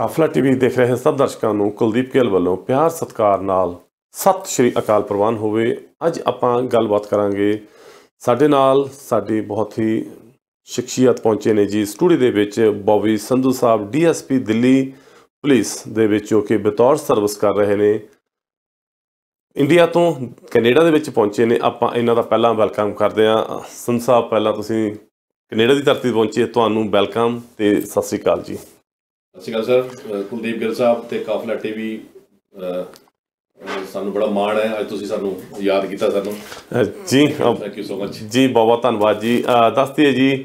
ਕਾਫਲਾ TV ਦੇਖ ਰਹੇ ਸਭ ਦਰਸ਼ਕਾਂ ਨੂੰ ਕੁਲਦੀਪ ਕੇਲ ਵੱਲੋਂ ਪਿਆਰ ਸਤਿਕਾਰ ਨਾਲ ਸਤਿ ਸ਼੍ਰੀ ਅਕਾਲ ਪ੍ਰਵਾਨ ਹੋਵੇ ਅੱਜ ਆਪਾਂ ਗੱਲਬਾਤ ਕਰਾਂਗੇ ਸਾਡੇ ਨਾਲ ਸਾਡੇ ਬਹੁਤ ਹੀ ਸ਼ਖਸੀਅਤ ਪਹੁੰਚੇ ਨੇ ਜੀ ਸਟੂਡੀਓ ਦੇ ਵਿੱਚ ਬੌਬੀ ਸੰਧੂ ਸਾਹਿਬ ਡੀਐਸਪੀ ਦਿੱਲੀ ਪੁਲਿਸ ਦੇ ਵਿੱਚ ਜੋ ਕਿ ਬਤੌਰ ਸਰਵਿਸ ਕਰ ਰਹੇ ਨੇ ਇੰਡੀਆ ਤੋਂ ਕੈਨੇਡਾ ਦੇ ਵਿੱਚ ਪਹੁੰਚੇ ਨੇ ਆਪਾਂ ਇਹਨਾਂ ਦਾ ਪਹਿਲਾਂ ਵੈਲਕਮ ਕਰਦੇ ਹਾਂ ਸੰਧੂ ਸਾਹਿਬ ਪਹਿਲਾਂ ਤੁਸੀਂ ਕੈਨੇਡਾ ਦੀ ਧਰਤੀ ਪਹੁੰਚੇ ਤੁਹਾਨੂੰ ਵੈਲਕਮ ਤੇ ਸਤਿ ਸ੍ਰੀ ਅਕਾਲ ਜੀ ਸਤਿ ਸ਼੍ਰੀ ਅਕਾਲ ਸਰ ਕੁਲਦੀਪ ਗਿੱਲ ਸਾਹਿਬ ਤੇ ਕਾਫਲਾ ਟੀਵੀ ਸਾਨੂੰ ਬੜਾ ਮਾਣ ਹੈ ਅੱਜ ਤੁਸੀਂ ਸਾਨੂੰ ਯਾਦ ਕੀਤਾ ਸਾਨੂੰ ਜੀ ਥੈਂਕ ਯੂ ਸੋ ਮਚ ਜੀ ਬਹੁਤ ਬਹੁਤ ਧੰਨਵਾਦ ਜੀ ਦੱਸਦੀ ਹੈ ਜੀ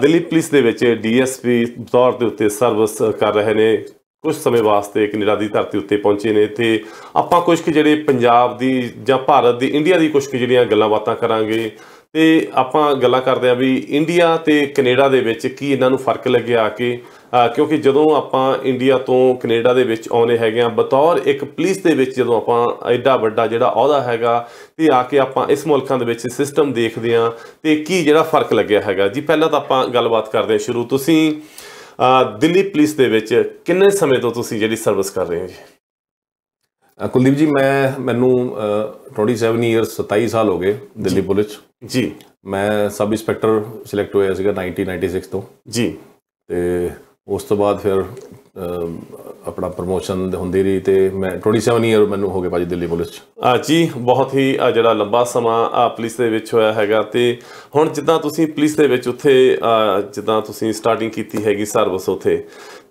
ਦਿੱਲੀ ਪੁਲਿਸ ਦੇ ਵਿੱਚ ਡੀਐਸਪੀ ਤੌਰ ਦੇ ਉੱਤੇ ਸਰਵਿਸ ਕਰ ਰਹੇ ਨੇ ਕੁਝ ਸਮੇਂ ਵਾਸਤੇ ਇੱਕ ਨਿਰਾਦੀ ਧਰਤੀ ਉੱਤੇ ਪਹੁੰਚੇ ਨੇ ਤੇ ਆਪਾਂ ਕੁਝ ਕਿ ਜਿਹੜੇ ਪੰਜਾਬ ਦੀ ਜਾਂ ਭਾਰਤ ਦੀ ਇੰਡੀਆ ਦੀ ਕੁਝ ਕਿ ਜਿਹੜੀਆਂ ਗੱਲਾਂ ਬਾਤਾਂ ਕਰਾਂਗੇ ਤੇ ਆਪਾਂ ਗੱਲਾਂ ਕਰਦੇ ਆ ਵੀ ਇੰਡੀਆ ਤੇ ਕੈਨੇਡਾ ਦੇ ਵਿੱਚ ਕੀ ਇਹਨਾਂ ਨੂੰ ਫਰਕ ਲੱਗਿਆ ਕਿ ਕਿਉਂਕਿ ਜਦੋਂ ਆਪਾਂ ਇੰਡੀਆ ਤੋਂ ਕੈਨੇਡਾ ਦੇ ਵਿੱਚ ਆਉਨੇ ਹੈਗੇ ਆ ਬਤੌਰ ਇੱਕ ਪੁਲਿਸ ਦੇ ਵਿੱਚ ਜਦੋਂ ਆਪਾਂ ਐਡਾ ਵੱਡਾ ਜਿਹੜਾ ਅਹੁਦਾ ਹੈਗਾ ਤੇ ਆ ਕੇ ਆਪਾਂ ਇਸ ਮੁਲਕਾਂ ਦੇ ਵਿੱਚ ਸਿਸਟਮ ਦੇਖਦੇ ਆ ਤੇ ਕੀ ਜਿਹੜਾ ਫਰਕ ਲੱਗਿਆ ਹੈਗਾ ਜੀ ਪਹਿਲਾਂ ਤਾਂ ਆਪਾਂ ਗੱਲਬਾਤ ਕਰਦੇ ਆ ਸ਼ੁਰੂ ਤੁਸੀਂ ਦਿੱਲੀ ਪੁਲਿਸ ਦੇ ਵਿੱਚ ਕਿੰਨੇ ਸਮੇਂ ਤੋਂ ਤੁਸੀਂ ਜਿਹੜੀ ਸਰਵਿਸ ਕਰ ਰਹੇ ਹੋ ਜੀ ਕੁਲਦੀਪ ਜੀ ਮੈਂ ਮੈਨੂੰ 27 ਇਅਰਸ 27 ਸਾਲ ਹੋ ਗਏ ਦਿੱਲੀ ਪੁਲਿਸ ਜੀ ਮੈਂ ਸਬ ਇੰਸਪੈਕਟਰ ਸਿਲੈਕਟ ਹੋਇਆ ਸੀਗਾ 1996 ਤੋਂ ਜੀ ਤੇ ਉਸ ਤੋਂ ਬਾਅਦ ਫਿਰ ਆਪਣਾ ਪ੍ਰੋਮੋਸ਼ਨ ਹੁੰਦੀ ਰਹੀ ਤੇ ਮੈਂ 27 ਇਅਰ ਮੈਨੂੰ ਹੋ ਗਏ ਭਾਜੀ ਦਿੱਲੀ ਪੁਲਿਸ ਚ ਆ ਜੀ ਬਹੁਤ ਹੀ ਜਿਹੜਾ ਲੰਬਾ ਸਮਾਂ ਆ ਪੁਲਿਸ ਦੇ ਵਿੱਚ ਹੋਇਆ ਹੈਗਾ ਤੇ ਹੁਣ ਜਿੱਦਾਂ ਤੁਸੀਂ ਪੁਲਿਸ ਦੇ ਵਿੱਚ ਉੱਥੇ ਜਿੱਦਾਂ ਤੁਸੀਂ ਸਟਾਰਟਿੰਗ ਕੀਤੀ ਹੈਗੀ ਸਰਵਿਸ ਉੱਥੇ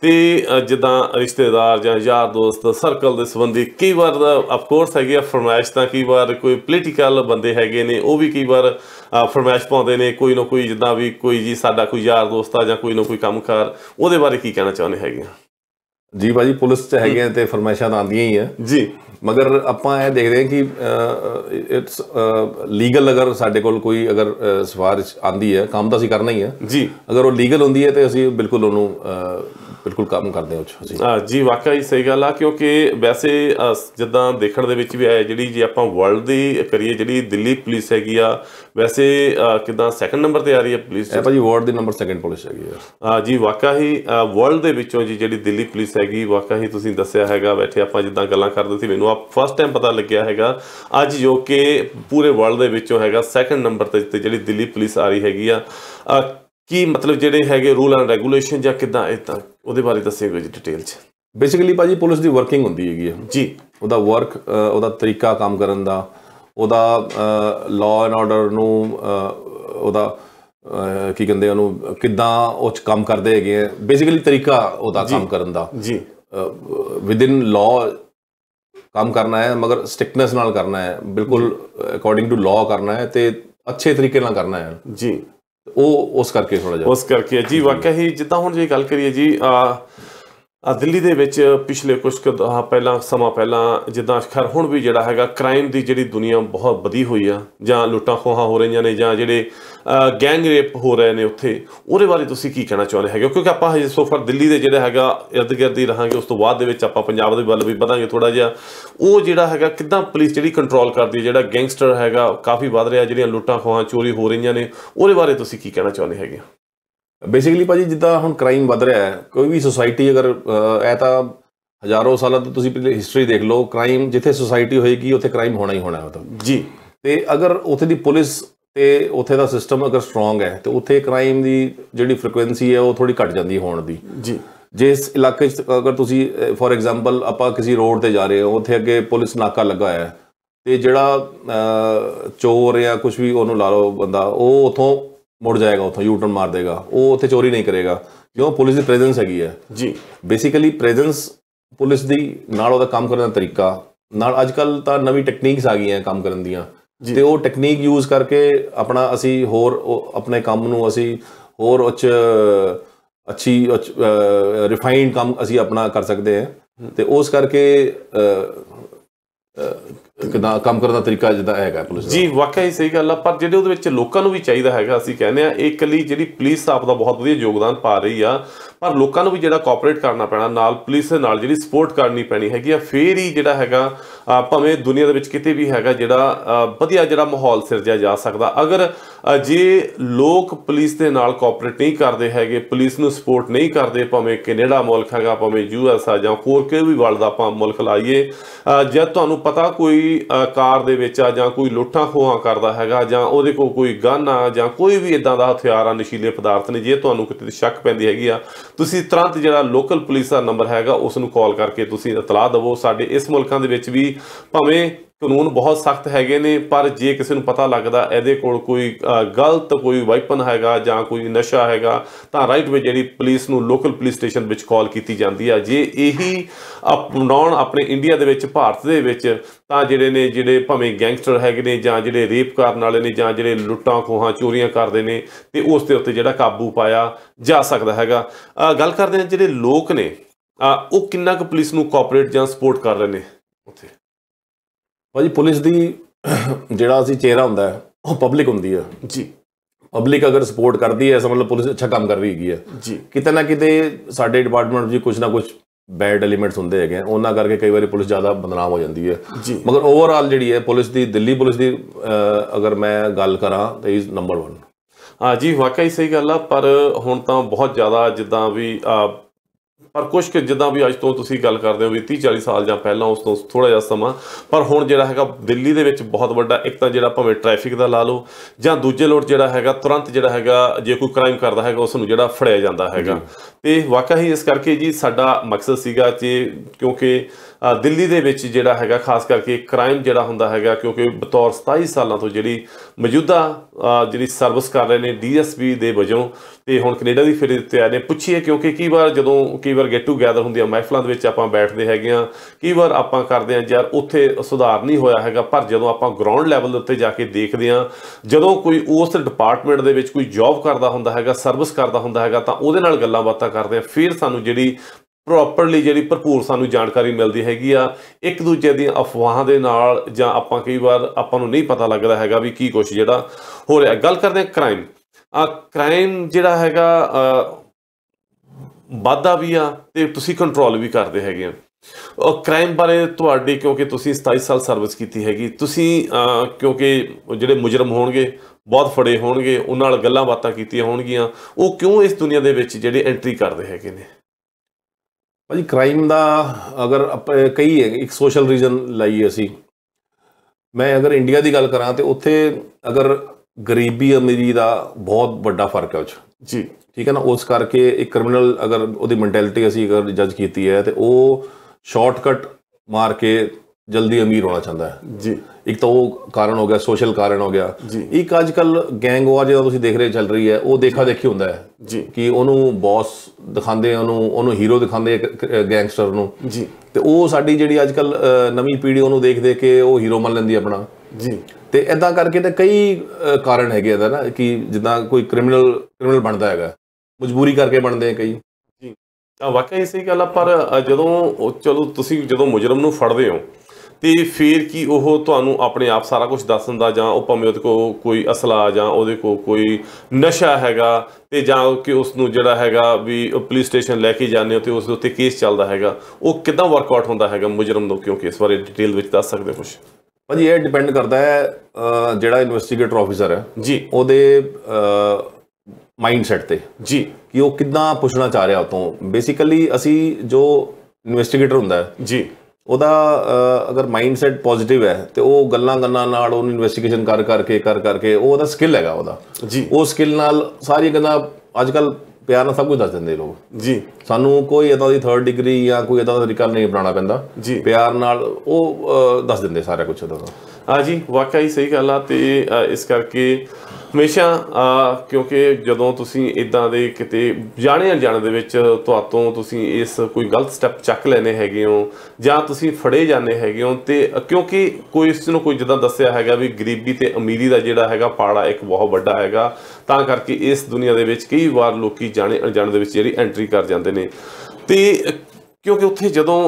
ਤੇ ਜਿੱਦਾਂ ਰਿਸ਼ਤੇਦਾਰ ਜਾਂ ਯਾਰ ਦੋਸਤ ਸਰਕਲ ਦੇ ਸੰਬੰਧੀ ਕਈ ਵਾਰ ਆਫ ਕੋਰਸ ਹੈਗੇ ਆ ਫਰਮਾਇਸ਼ ਤਾਂ ਕਈ ਵਾਰ ਕੋਈ ਪੋਲੀਟੀਕਲ ਬੰਦੇ ਹੈਗੇ ਨੇ ਉਹ ਵੀ ਕਈ ਵਾਰ ਫਰਮਾਇਸ਼ ਪਾਉਂਦੇ ਨੇ ਕੋਈ ਨਾ ਕੋਈ ਜਿੱਦਾਂ ਵੀ ਕੋਈ ਜੀ ਸਾਡਾ ਕੋਈ ਯਾਰ ਦੋਸਤ ਆ ਜਾਂ ਕੋਈ ਨਾ ਕੋਈ ਕੰਮਕਾਰ ਉਹਦੇ ਬਾਰੇ ਕੀ ਕਹਿਣਾ ਚਾਹੁੰਦੇ ਹੈਗੇ ਆ ਜੀ ਬਾਜੀ ਪੁਲਿਸ ਚ ਹੈਗੇ ਤੇ ਫਰਮਾਇਸ਼ਾਂ ਤਾਂ ਆਉਂਦੀਆਂ ਹੀ ਆ ਜੀ ਮਗਰ ਆਪਾਂ ਇਹ ਦੇਖਦੇ ਹਾਂ ਕਿ ਇਟਸ ਲੀਗਲ ਅਗਰ ਸਾਡੇ ਕੋਲ ਕੋਈ ਅਗਰ ਸਿਫਾਰਿਸ਼ ਆਂਦੀ ਹੈ ਕੰਮ ਤਾਂ ਅਸੀਂ ਕਰਨਾ ਹੀ ਹੈ ਜੀ ਅਗਰ ਉਹ ਲੀਗਲ ਹੁੰਦੀ ਹੈ ਤੇ ਅਸੀਂ ਬਿਲਕੁਲ ਉਹਨੂੰ ਬਿਲਕੁਲ ਕੰਮ ਕਰਦੇ ਹੋ ਹਾਂ ਜੀ ਵਾਕਿਆ ਹੀ ਸਹੀ ਗੱਲ ਆ ਕਿਉਂਕਿ ਵੈਸੇ ਜਿੱਦਾਂ ਦੇਖਣ ਦੇ ਵਿੱਚ ਵੀ ਆਇਆ ਜਿਹੜੀ ਜੇ ਆਪਾਂ ਵਰਲਡ ਦੀ ਕਰੀਏ ਜਿਹੜੀ ਦਿੱਲੀ ਪੁਲਿਸ ਹੈਗੀ ਆ ਵੈਸੇ ਕਿਦਾਂ ਸੈਕੰਡ ਨੰਬਰ ਤੇ ਆ ਰਹੀ ਹੈ ਪੁਲਿਸ ਹੈ ਭਾਜੀ ਵਰਲਡ ਦੀ ਨੰਬਰ ਸੈਕੰਡ ਪੁਲਿਸ ਹੈਗੀ ਆ ਹਾਂ ਜੀ ਵਾਕਿਆ ਹੀ ਵਰਲਡ ਦੇ ਵਿੱਚੋਂ ਜੀ ਜਿਹੜੀ ਦਿੱਲੀ ਪੁਲਿਸ ਹੈਗੀ ਵਾਕਿਆ ਹੀ ਤੁਸੀਂ ਦੱਸਿਆ ਹੈਗਾ ਬੈਠੇ ਆਪਾਂ ਜਿੱਦਾਂ ਗੱਲਾਂ ਕਰਦੇ ਸੀ ਮੈਨੂੰ ਆ ਫਸਟ ਟਾਈਮ ਪਤਾ ਲੱਗਿਆ ਹੈਗਾ ਅੱਜ ਜੋ ਕਿ ਪੂਰੇ ਵਰਲਡ ਦੇ ਵਿੱਚੋਂ ਹੈਗਾ ਸੈਕੰਡ ਨੰਬਰ ਤੇ ਜਿਹੜੀ ਦਿੱਲੀ ਪੁਲਿਸ ਆ ਰਹੀ ਹੈਗੀ ਆ ਕੀ ਮਤਲਬ ਜਿਹੜੇ ਹੈਗੇ ਰੂਲ ਐਂਡ ਰੈਗੂਲੇਸ਼ਨ ਜਾਂ ਕਿਦਾਂ ਤਾਂ ਉਹਦੇ ਬਾਰੇ ਦੱਸਿਆ ਗਿਆ ਜੀ ਡਿਟੇਲ 'ਚ ਬੇਸਿਕਲੀ ਭਾਜੀ ਪੁਲਿਸ ਦੀ ਵਰਕਿੰਗ ਹੁੰਦੀ ਹੈਗੀ ਜੀ ਉਹਦਾ ਵਰਕ ਉਹਦਾ ਤਰੀਕਾ ਕੰਮ ਕਰਨ ਦਾ ਉਹਦਾ ਲਾਅ ਐਂਡ ਆਰਡਰ ਨੂੰ ਉਹਦਾ ਕੀ ਕਹਿੰਦੇ ਉਹਨੂੰ ਕਿੱਦਾਂ ਉਹ ਚ ਕੰਮ ਕਰਦੇ ਹੈਗੇ ਬੇਸਿਕਲੀ ਤਰੀਕਾ ਉਹਦਾ ਕੰਮ ਕਰਨ ਦਾ ਜੀ ਵਿਦਿਨ ਲਾਅ ਕੰਮ ਕਰਨਾ ਹੈ ਮਗਰ ਸਟ੍ਰਿਕਨੈਸ ਨਾਲ ਕਰਨਾ ਹੈ ਬਿਲਕੁਲ ਅਕੋਰਡਿੰਗ ਟੂ ਲਾਅ ਕਰਨਾ ਹੈ ਤੇ ਅੱਛੇ ਤਰੀਕੇ ਨਾਲ ਕਰਨਾ ਹੈ ਜੀ ਉਹ ਉਸ ਕਰਕੇ ਥੋੜਾ ਜਿਹਾ ਉਸ ਕਰਕੇ ਜੀ ਵਾਕਿਆ ਹੀ ਜਿੱਦਾਂ ਹੁਣ ਜੇ ਗੱਲ ਕਰੀਏ ਜੀ ਆ ਆ ਦਿੱਲੀ ਦੇ ਵਿੱਚ ਪਿਛਲੇ ਕੁਝ ਕੁ ਪਹਿਲਾਂ ਸਮਾਂ ਪਹਿਲਾਂ ਜਿੱਦਾਂ ਖੈਰ ਹੁਣ ਵੀ ਜਿਹੜਾ ਹੈਗਾ ਕ੍ਰਾਈਮ ਦੀ ਜਿਹੜੀ ਦੁਨੀਆ ਬਹੁਤ ਵਧੀ ਹੋਈ ਆ ਜਾਂ ਲੁੱਟਾਂ ਖੋਹਾਂ ਹੋ ਰਹੀਆਂ ਨੇ ਜਾਂ ਜਿਹੜੇ ਗੈਂਗ ਰੇਪ ਹੋ ਰਹੇ ਨੇ ਉੱਥੇ ਉਹਦੇ ਬਾਰੇ ਤੁਸੀਂ ਕੀ ਕਹਿਣਾ ਚਾਹੁੰਦੇ ਹੈਗੇ ਕਿਉਂਕਿ ਆਪਾਂ ਹਜੇ ਸੋਫਰ ਦਿੱਲੀ ਦੇ ਜਿਹੜਾ ਹੈਗਾ ਇਰਦ ਗਿਰਦ ਹੀ ਰਹਾਂਗੇ ਉਸ ਤੋਂ ਬਾਅਦ ਦੇ ਵਿੱਚ ਆਪਾਂ ਪੰਜਾਬ ਦੇ ਵੱਲ ਵੀ ਵਧਾਂਗੇ ਥੋੜਾ ਜਿਹਾ ਉਹ ਜਿਹੜਾ ਹੈਗਾ ਕਿਦਾਂ ਪੁਲਿਸ ਜਿਹੜੀ ਕੰਟਰੋਲ ਕਰਦੀ ਹੈ ਜਿਹੜਾ ਗੈਂਗਸਟਰ ਹੈਗਾ ਕਾਫੀ ਵੱਧ ਰਿਹਾ ਜਿਹੜੀਆਂ ਲੁੱਟਾਂ ਖੋਹਾਂ ਚੋਰੀ ਹੋ ਰਹੀਆਂ ਨੇ ਉਹਦੇ ਬਾਰੇ ਤੁਸੀਂ ਕੀ ਕਹਿਣਾ ਚਾਹੁੰਦੇ ਹੈਗੇ ਬੇਸਿਕਲੀ ਭਾਜੀ ਜਿੱਦਾਂ ਹੁਣ ਕ੍ਰਾਈਮ ਵੱਧ ਰਿਹਾ ਹੈ ਕੋਈ ਵੀ ਸੋਸਾਇਟੀ ਅਗਰ ਇਹ ਤਾਂ ਹਜ਼ਾਰੋਂ ਸਾਲਾਂ ਤੋਂ ਤੁਸੀਂ ਪਿਛਲੇ ਹਿਸਟਰੀ ਦੇਖ ਲਓ ਕ੍ਰਾਈਮ ਜਿੱਥੇ ਸੋਸਾਇਟੀ ਹੋਏਗੀ ਉੱਥੇ ਕ੍ਰਾਈਮ ਹੋਣਾ ਹੀ ਹੋਣਾ ਹੈ ਮਤਲਬ ਜੀ ਤੇ ਅਗਰ ਉੱਥੇ ਦੀ ਪੁਲਿਸ ਤੇ ਉੱਥੇ ਦਾ ਸਿਸਟਮ ਅਗਰ ਸਟਰੋਂਗ ਹੈ ਤੇ ਉੱਥੇ ਕ੍ਰਾਈਮ ਦੀ ਜਿਹੜੀ ਫ੍ਰੀਕੁਐਂਸੀ ਹੈ ਉਹ ਥੋੜੀ ਘਟ ਜਾਂਦੀ ਹੋਣ ਦੀ ਜੀ ਜਿਸ ਇਲਾਕੇ 'ਚ ਅਗਰ ਤੁਸੀਂ ਫੋਰ ਐਗਜ਼ਾਮਪਲ ਆਪਾਂ ਕਿਸੇ ਰੋਡ ਤੇ ਜਾ ਰਹੇ ਹੋ ਉੱਥੇ ਅੱਗੇ ਪੁਲਿਸ ਨਾਕਾ ਲੱਗਾ ਹੋਇਆ ਹੈ ਤੇ ਜਿਹੜਾ ਚੋਰ ਜਾਂ ਕੁਝ ਵੀ ਉਹਨੂੰ ਲਾ ਲਓ ਬੰਦਾ ਉਹ ਉਥੋਂ ਮੁੜ ਜਾਏਗਾ ਉੱਥੋਂ ਯੂ ਟਰਨ ਮਾਰ ਦੇਗਾ ਉਹ ਉੱਥੇ ਚੋਰੀ ਨਹੀਂ ਕਰੇਗਾ ਕਿਉਂ ਪੁਲਿਸ ਦੀ ਪ੍ਰੈਜ਼ੈਂਸ ਹੈਗੀ ਹੈ ਜੀ ਬੇਸਿਕਲੀ ਪ੍ਰੈਜ਼ੈਂਸ ਪੁਲਿਸ ਦੀ ਨਾਲ ਉਹਦਾ ਕੰਮ ਕਰਨ ਦਾ ਤਰੀਕਾ ਨਾਲ ਅੱਜ ਕੱਲ ਤਾਂ ਨਵੀਂ ਟੈਕਨੀਕਸ ਆ ਗਈਆਂ ਕੰਮ ਕਰਨ ਦੀਆਂ ਤੇ ਉਹ ਟੈਕਨੀਕ ਯੂਜ਼ ਕਰਕੇ ਆਪਣਾ ਅਸੀਂ ਹੋਰ ਆਪਣੇ ਕੰਮ ਨੂੰ ਅਸੀਂ ਹੋਰ ਉੱਚ ਅੱਛੀ ਰਿਫਾਈਨਡ ਕੰਮ ਅਸੀਂ ਆਪਣਾ ਕਰ ਸਕਦੇ ਹਾਂ ਤੇ ਉਸ ਕਰਕੇ ਕੰਮ ਕਰਨ ਦਾ ਤਰੀਕਾ ਜਿਹਦਾ ਹੈਗਾ ਪੁਲਿਸ ਜੀ ਵਾਕਿਆ ਹੀ ਸਹੀ ਗੱਲ ਆ ਪਰ ਜਿਹੜੇ ਉਹਦੇ ਵਿੱਚ ਲੋਕਾਂ ਨੂੰ ਵੀ ਚਾਹੀਦਾ ਹੈਗਾ ਅਸੀਂ ਕਹਿੰਦੇ ਆ ਇਹ ਇਕੱਲੀ ਜਿਹੜੀ ਪੁਲਿਸ ਆਪ ਦਾ ਬਹੁਤ ਵਧੀਆ ਯੋਗਦਾਨ ਪਾ ਰਹੀ ਆ ਪਰ ਲੋਕਾਂ ਨੂੰ ਵੀ ਜਿਹੜਾ ਕੋਆਪਰੇਟ ਕਰਨਾ ਪੈਣਾ ਨਾਲ ਪੁਲਿਸ ਨਾਲ ਜਿਹੜੀ ਸਪੋਰਟ ਕਰਨੀ ਪੈਣੀ ਹੈਗੀ ਆ ਫੇਰ ਹੀ ਜਿਹੜਾ ਹੈਗਾ ਭਾਵੇਂ ਦੁਨੀਆ ਦੇ ਵਿੱਚ ਕਿਤੇ ਵੀ ਹੈਗਾ ਜਿਹੜਾ ਵਧੀਆ ਜਿਹੜਾ ਮਾਹੌਲ ਸਿਰਜਿਆ ਜਾ ਸਕਦਾ ਅਗਰ ਜੇ ਲੋਕ ਪੁਲਿਸ ਦੇ ਨਾਲ ਕੋਆਪਰੇਟ ਨਹੀਂ ਕਰਦੇ ਹੈਗੇ ਪੁਲਿਸ ਨੂੰ ਸਪੋਰਟ ਨਹੀਂ ਕਰਦੇ ਭਾਵੇਂ ਕੈਨੇਡਾ ਮੁਲਕ ਹੈਗਾ ਭਾਵੇਂ ਯੂਐਸ ਆ ਜਾਂ ਹੋਰ ਕੋਈ ਵੀ ਵਰਲਡ ਦਾ ਆਪਾਂ ਮੁਲਕ ਲਾਈਏ ਜੇ ਤੁਹਾਨੂੰ ਪਤਾ ਕੋਈ ਕਾਰ ਦੇ ਵਿੱਚ ਆ ਜਾਂ ਕੋਈ ਲੁੱਟਾਂ ਖੋਹਾਂ ਕਰਦਾ ਹੈਗਾ ਜਾਂ ਉਹਦੇ ਕੋਲ ਕੋਈ ਗਨ ਆ ਜਾਂ ਕੋਈ ਵੀ ਇਦਾਂ ਦਾ ਹਥਿਆਰ ਆ ਨਸ਼ੀਲੇ ਪਦਾਰਥ ਨੇ ਜੇ ਤੁਹਾਨੂੰ ਕਿਤੇ ਸ਼ੱਕ ਪੈਂਦੀ ਹੈਗੀ ਆ ਤੁਸੀਂ ਤੁਰੰਤ ਜਿਹੜਾ ਲੋਕਲ ਪੁਲਿਸ ਦਾ ਨੰਬਰ ਹੈਗਾ ਉਸ ਨੂੰ ਕਾਲ ਕਰਕੇ ਤੁਸੀਂ ਇਤਲਾਹ ਦਿਵੋ ਸਾਡੇ ਇਸ ਮੁਲਕਾਂ ਦੇ ਵਿੱਚ ਵੀ ਭਾਵੇਂ ਕਾਨੂੰਨ ਬਹੁਤ ਸਖਤ ਹੈਗੇ ਨੇ ਪਰ ਜੇ ਕਿਸੇ ਨੂੰ ਪਤਾ ਲੱਗਦਾ ਇਹਦੇ ਕੋਲ ਕੋਈ ਗਲਤ ਕੋਈ ਵਾਈਪਨ ਹੈਗਾ ਜਾਂ ਕੋਈ ਨਸ਼ਾ ਹੈਗਾ ਤਾਂ ਰਾਈਟ ਵੇ ਜਿਹੜੀ ਪੁਲਿਸ ਨੂੰ ਲੋਕਲ ਪੁਲਿਸ ਸਟੇਸ਼ਨ ਵਿੱਚ ਕਾਲ ਕੀਤੀ ਜਾਂਦੀ ਆ ਜੇ ਇਹੀ ਅਪਣਾਉਣ ਆਪਣੇ ਇੰਡੀਆ ਦੇ ਵਿੱਚ ਭਾਰਤ ਦੇ ਵਿੱਚ ਤਾਂ ਜਿਹੜੇ ਨੇ ਜਿਹੜੇ ਭਵੇਂ ਗੈਂਗਸਟਰ ਹੈਗੇ ਨੇ ਜਾਂ ਜਿਹੜੇ ਰੇਪ ਕਰਨ ਵਾਲੇ ਨੇ ਜਾਂ ਜਿਹੜੇ ਲੁੱਟਾਂ ਖੋਹਾਂ ਚੋਰੀਆਂ ਕਰਦੇ ਨੇ ਤੇ ਉਸ ਦੇ ਉੱਤੇ ਜਿਹੜਾ ਕਾਬੂ ਪਾਇਆ ਜਾ ਸਕਦਾ ਹੈਗਾ ਗੱਲ ਕਰਦੇ ਆ ਜਿਹੜੇ ਲੋਕ ਨੇ ਉਹ ਕਿੰਨਾ ਕੁ ਪੁਲਿਸ ਨੂੰ ਕੋਆਪਰੇਟ ਜਾਂ ਸਪੋਰਟ ਕਰ ਰਹੇ ਨੇ ਉੱਥੇ ਭਾਜੀ ਪੁਲਿਸ ਦੀ ਜਿਹੜਾ ਅਸੀਂ ਚਿਹਰਾ ਹੁੰਦਾ ਹੈ ਉਹ ਪਬਲਿਕ ਹੁੰਦੀ ਹੈ ਜੀ ਪਬਲਿਕ ਅਗਰ ਸਪੋਰਟ ਕਰਦੀ ਹੈ ਇਸ ਮਤਲਬ ਪੁਲਿਸ ਅੱਛਾ ਕੰਮ ਕਰ ਰਹੀ ਹੈਗੀ ਹੈ ਜੀ ਕਿਤੇ ਨਾ ਕਿਤੇ ਸਾਡੇ ਡਿਪਾਰਟਮੈਂਟ ਵਿੱਚ ਕੁਝ ਨਾ ਕੁਝ ਬੈਡ ਐਲੀਮੈਂਟਸ ਹੁੰਦੇ ਹੈਗੇ ਉਹਨਾਂ ਕਰਕੇ ਕਈ ਵਾਰੀ ਪੁਲਿਸ ਜ਼ਿਆਦਾ ਬਦਨਾਮ ਹੋ ਜਾਂਦੀ ਹੈ ਮਗਰ ਓਵਰਆਲ ਜਿਹੜੀ ਹੈ ਪੁਲਿਸ ਦੀ ਦਿੱਲੀ ਪੁਲਿਸ ਦੀ ਅਗਰ ਮੈਂ ਗੱਲ ਕਰਾਂ ਤਾਂ ਇਜ਼ ਨੰਬਰ 1 ਹਾਂ ਜੀ ਵਾਕਈ ਸਹੀ ਗੱਲ ਆ ਪਰ ਹੁਣ ਤਾਂ ਬਹੁਤ ਜ਼ਿਆਦਾ ਜਿੱਦਾਂ ਵੀ ਪਰ ਕੁਝ ਕਿ ਜਿੱਦਾਂ ਵੀ ਅੱਜ ਤੋਂ ਤੁਸੀਂ ਗੱਲ ਕਰਦੇ ਹੋ ਵੀ 30 40 ਸਾਲ ਜਾਂ ਪਹਿਲਾਂ ਉਸ ਤੋਂ ਥੋੜਾ ਜਿਹਾ ਸਮਾਂ ਪਰ ਹੁਣ ਜਿਹੜਾ ਹੈਗਾ ਦਿੱਲੀ ਦੇ ਵਿੱਚ ਬਹੁਤ ਵੱਡਾ ਇੱਕ ਤਾਂ ਜਿਹੜਾ ਭਾਵੇਂ ਟ੍ਰੈਫਿਕ ਦਾ ਲਾ ਲਓ ਜਾਂ ਦੂਜੇ ਲੋਟ ਜਿਹੜਾ ਹੈਗਾ ਤੁਰੰਤ ਜਿਹੜਾ ਹੈਗਾ ਜੇ ਕੋਈ ਕ੍ਰਾਈਮ ਕਰਦਾ ਹੈਗਾ ਉਸ ਨੂੰ ਜਿਹੜਾ ਫੜਿਆ ਜਾਂਦਾ ਹੈਗਾ ਤੇ ਹੀ ਇਸ ਕਰਕੇ ਜੀ ਸਾਡਾ ਮਕਸਦ ਸੀਗਾ ਕਿ ਕਿਉਂਕਿ ਦਿੱਲੀ ਦੇ ਵਿੱਚ ਜਿਹੜਾ ਹੈਗਾ ਖਾਸ ਕਰਕੇ ਕ੍ਰਾਈਮ ਜਿਹੜਾ ਹੁੰਦਾ ਹੈਗਾ ਕਿਉਂਕਿ ਬਤੌਰ 27 ਸਾਲਾਂ ਤੋਂ ਜਿਹੜੀ ਮੌਜੂਦਾ ਜਿਹੜੀ ਸਰਵਿਸ ਕਰ ਰਹੇ ਨੇ ਡੀਐਸਪੀ ਦੇ ਵਜੋਂ ਤੇ ਹੁਣ ਕੈਨੇਡਾ ਦੀ ਫਿਰ ਤੇ ਆਏ ਨੇ ਪੁੱਛੀਏ ਕਿਉਂਕਿ ਕਈ ਵਾਰ ਜਦੋਂ ਕਈ ਵਾਰ ਗੈਟ ਟੂਗੇਦਰ ਹੁੰਦੀਆਂ ਮਹਿਫਲਾਂ ਦੇ ਵਿੱਚ ਆਪਾਂ ਬੈਠਦੇ ਹੈਗੇ ਆ ਕਈ ਵਾਰ ਆਪਾਂ ਕਰਦੇ ਆ ਯਾਰ ਉੱਥੇ ਸੁਧਾਰ ਨਹੀਂ ਹੋਇਆ ਹੈਗਾ ਪਰ ਜਦੋਂ ਆਪਾਂ ਗਰਾਊਂਡ ਲੈਵਲ ਉੱਤੇ ਜਾ ਕੇ ਦੇਖਦੇ ਆ ਜਦੋਂ ਕੋਈ ਉਸ ਡਿਪਾਰਟਮੈਂਟ ਦੇ ਵਿੱਚ ਕੋਈ ਜੌਬ ਕਰਦਾ ਹੁੰਦਾ ਹੈਗਾ ਸਰਵਿਸ ਕਰਦਾ ਹੁੰਦਾ ਹੈਗਾ ਤਾਂ ਉਹਦੇ ਨਾਲ ਗੱਲਾਂ ਬਾਤਾਂ ਕਰਦੇ ਆ ਫਿਰ ਸਾਨੂੰ ਜਿਹੜੀ ਪ੍ਰੋਪਰਲੀ ਜਿਹੜੀ ਭਰਪੂਰ ਸਾਨੂੰ ਜਾਣਕਾਰੀ ਮਿਲਦੀ ਹੈਗੀ ਆ ਇੱਕ ਦੂਜੇ ਦੀਆਂ ਅਫਵਾਹਾਂ ਦੇ ਨਾਲ ਜਾਂ ਆਪਾਂ ਕਈ ਵਾਰ ਆਪਾਂ ਨੂੰ ਨਹੀਂ ਪਤਾ ਲੱਗਦਾ ਹੈਗਾ ਵੀ ਕੀ ਕੁਝ ਜਿਹੜਾ ਹੋ ਰਿਹਾ ਗੱਲ ਕਰਦੇ ਆ ਕ੍ਰਾਈਮ ਆ ਕ੍ਰਾਈਮ ਜਿਹੜਾ ਹੈਗਾ ਵਾਧਾ ਵੀ ਆ ਤੇ ਤੁਸੀਂ ਕੰਟਰੋਲ ਵੀ ਕਰਦੇ ਹੈਗੇ ਆ ਉਹ ਕ੍ਰਾਈਮ ਬਾਰੇ ਤੁਹਾਡੀ ਕਿਉਂਕਿ ਤੁਸੀਂ 27 ਸਾਲ ਸਰਵਿਸ ਕੀਤੀ ਹੈਗੀ ਤੁਸੀਂ ਕਿਉਂਕਿ ਜਿਹੜੇ ਮੁਜਰਮ ਹੋਣਗੇ ਬਹੁਤ ਫੜੇ ਹੋਣਗੇ ਉਹਨਾਂ ਨਾਲ ਗੱਲਾਂ ਬਾਤਾਂ ਕੀਤੀਆਂ ਹੋਣਗੀਆਂ ਉਹ ਕਿਉਂ ਇਸ ਦੁਨੀਆ ਦੇ ਵਿੱਚ ਜਿਹੜੇ ਐਂਟਰੀ ਕਰਦੇ ਹੈਗੇ ਨੇ ਭਾਜੀ ਕ੍ਰਾਈਮ ਦਾ ਅਗਰ ਕਈ ਹੈ ਇੱਕ ਸੋਸ਼ਲ ਰੀਜਨ ਲਾਈਏ ਅਸੀਂ ਮੈਂ ਅਗਰ ਇੰਡੀਆ ਦੀ ਗੱਲ ਕਰਾਂ ਤੇ ਉੱਥੇ ਅਗਰ ਗਰੀਬੀ ਅਮੀਰੀ ਦਾ ਬਹੁਤ ਵੱਡਾ ਫਰਕ ਹੈ ਉਹ ਚ ਜੀ ਠੀਕ ਹੈ ਨਾ ਉਸ ਕਰਕੇ ਇੱਕ ਕ੍ਰਿਮੀਨਲ ਅਗਰ ਉਹਦੀ ਮੈਂਟੈਲਿਟੀ ਅਸੀਂ ਅਗਰ ਜੱਜ ਕੀਤੀ ਹੈ ਤੇ ਉਹ ਸ਼ਾਰਟਕਟ ਮਾਰ ਕੇ ਜਲਦੀ ਅਮੀਰ ਹੋਣਾ ਚਾਹੁੰਦਾ ਹੈ ਜੀ ਇੱਕ ਤਾਂ ਉਹ ਕਾਰਨ ਹੋ ਗਿਆ ਸੋਸ਼ਲ ਕਾਰਨ ਹੋ ਗਿਆ ਇੱਕ ਅੱਜ ਕੱਲ ਗੈਂਗ ਵਾਰ ਜਿਹੜਾ ਤੁਸੀਂ ਦੇਖ ਰਹੇ ਚੱਲ ਰਹੀ ਹੈ ਉਹ ਦੇਖਾ ਦੇਖੀ ਹੁੰਦਾ ਹੈ ਜੀ ਕਿ ਉਹਨੂੰ ਬੌਸ ਦਿਖਾਉਂਦੇ ਉਹਨੂੰ ਉਹਨੂੰ ਹੀਰੋ ਦਿਖਾਉਂਦੇ ਗੈਂਗਸਟਰ ਨੂੰ ਜੀ ਤੇ ਉਹ ਸਾਡੀ ਜਿਹੜੀ ਅੱਜ ਕੱਲ ਨਵੀਂ ਪੀੜ੍ਹੀ ਉਹਨੂੰ ਦੇਖ ਦੇ ਕੇ ਉਹ ਹੀਰੋ ਮੰਨ ਲੈਂਦੀ ਆਪਣਾ ਜੀ ਤੇ ਐਦਾਂ ਕਰਕੇ ਤੇ ਕਈ ਕਾਰਨ ਹੈਗੇ ਇਹਦਾ ਨਾ ਕਿ ਜਿੱਦਾਂ ਕੋਈ ਕ੍ਰਿਮੀਨਲ ਕ੍ਰਿਮੀਨਲ ਬਣਦਾ ਹੈਗਾ ਮਜਬੂਰੀ ਕਰਕੇ ਬਣਦੇ ਆ ਕਈ ਜੀ ਤਾਂ ਵਾਕਿਆ ਹੀ ਸਹੀ ਗੱਲ ਆ ਪਰ ਜਦੋਂ ਚਲੋ ਤੁਸੀਂ ਜਦੋਂ ਮੁਜਰਮ ਨੂੰ ਫੜਦੇ ਹੋ ਤੇ ਫਿਰ ਕੀ ਉਹ ਤੁਹਾਨੂੰ ਆਪਣੇ ਆਪ ਸਾਰਾ ਕੁਝ ਦੱਸ ਦਿੰਦਾ ਜਾਂ ਉਹ ਭਾਵੇਂ ਉਹਦੇ ਕੋ ਕੋਈ ਅਸਲਾ ਜਾਂ ਉਹਦੇ ਕੋ ਕੋਈ ਨਸ਼ਾ ਹੈਗਾ ਤੇ ਜਾਂ ਕਿ ਉਸ ਨੂੰ ਜਿਹੜਾ ਹੈਗਾ ਵੀ ਪੁਲਿਸ ਸਟੇਸ਼ਨ ਲੈ ਕੇ ਜਾਂਦੇ ਹੋ ਤੇ ਉਸ ਦੇ ਉੱਤੇ ਕੇਸ ਚੱਲਦਾ ਹੈਗਾ ਉਹ ਕਿਦਾਂ ਵਰਕਆਊਟ ਹੁੰਦਾ ਹੈਗਾ ਮੁਜਰਮ ਨੂੰ ਕਿਉਂਕਿ ਇਸ ਬਾਰੇ ਡਿਟੇਲ ਵਿੱਚ ਦੱਸ ਸਕਦੇ ਕੁਝ ਭਾਜੀ ਇਹ ਡਿਪੈਂਡ ਕਰਦਾ ਹੈ ਜਿਹੜਾ ਇਨਵੈਸਟੀਗੇਟਰ ਆਫੀਸਰ ਹੈ ਜੀ ਉਹਦੇ ਮਾਈਂਡ ਸੈਟ ਤੇ ਜੀ ਕਿ ਉਹ ਕਿਦਾਂ ਪੁੱਛਣਾ ਚਾਹ ਰਿਹਾ ਉਤੋਂ ਬੇਸਿਕਲੀ ਅਸੀਂ ਜੋ ਇਨਵੈਸਟੀਗੇਟਰ ਹੁੰਦਾ ਹੈ ਜੀ ਉਹਦਾ ਅਗਰ ਮਾਈਂਡਸੈਟ ਪੋਜ਼ਿਟਿਵ ਹੈ ਤੇ ਉਹ ਗੱਲਾਂ ਗੱਲਾਂ ਨਾਲ ਉਹਨੂੰ ਇਨਵੈਸਟੀਗੇਸ਼ਨ ਕਰ ਕਰਕੇ ਕਰ ਕਰਕੇ ਉਹ ਉਹਦਾ ਸਕਿੱਲ ਹੈਗਾ ਉਹਦਾ ਜੀ ਉਹ ਸਕਿੱਲ ਨਾਲ ਸਾਰੀ ਗੱਲਾਂ ਅੱਜ ਕੱਲ ਪਿਆਰ ਨਾਲ ਸਭ ਕੁਝ ਦੱਸ ਦਿੰਦੇ ਲੋਕ ਜੀ ਸਾਨੂੰ ਕੋਈ ਇਦਾਂ ਦੀ 3rd ਡਿਗਰੀ ਜਾਂ ਕੋਈ ਇਦਾਂ ਦਾ ਤਰੀਕਾ ਨਹੀਂ ਬਣਾਉਣਾ ਪੈਂਦਾ ਪਿਆਰ ਨਾਲ ਉਹ ਦੱਸ ਦਿੰਦੇ ਸਾਰਾ ਕੁਝ ਉਹਦਾ ਆ ਜੀ ਵਾਕਈ ਸਹੀ ਗੱਲ ਆ ਤੇ ਇਸ ਕਰਕੇ ਹਮੇਸ਼ਾ ਕਿਉਂਕਿ ਜਦੋਂ ਤੁਸੀਂ ਇਦਾਂ ਦੇ ਕਿਤੇ ਜਾਣੇ ਅਣਜਾਣੇ ਦੇ ਵਿੱਚ ਤੁਹਾਤੋਂ ਤੁਸੀਂ ਇਸ ਕੋਈ ਗਲਤ ਸਟੈਪ ਚੱਕ ਲੈਨੇ ਹੈਗੇ ਹੋ ਜਾਂ ਤੁਸੀਂ ਫੜੇ ਜਾਂਦੇ ਹੈਗੇ ਹੋ ਤੇ ਕਿਉਂਕਿ ਕੋਈ ਇਸ ਨੂੰ ਕੋਈ ਜਦਾਂ ਦੱਸਿਆ ਹੈਗਾ ਵੀ ਗਰੀਬੀ ਤੇ ਅਮੀਰੀ ਦਾ ਜਿਹੜਾ ਹੈਗਾ ਪਾੜਾ ਇੱਕ ਬਹੁਤ ਵੱਡਾ ਹੈਗਾ ਤਾਂ ਕਰਕੇ ਇਸ ਦੁਨੀਆ ਦੇ ਵਿੱਚ ਕਈ ਵਾਰ ਲੋਕੀ ਜਾਣੇ ਅਣਜਾਣੇ ਦੇ ਵਿੱਚ ਜਿਹੜੀ ਐਂਟਰੀ ਕਰ ਜਾਂਦੇ ਨੇ ਤੇ ਕਿਉਂਕਿ ਉੱਥੇ ਜਦੋਂ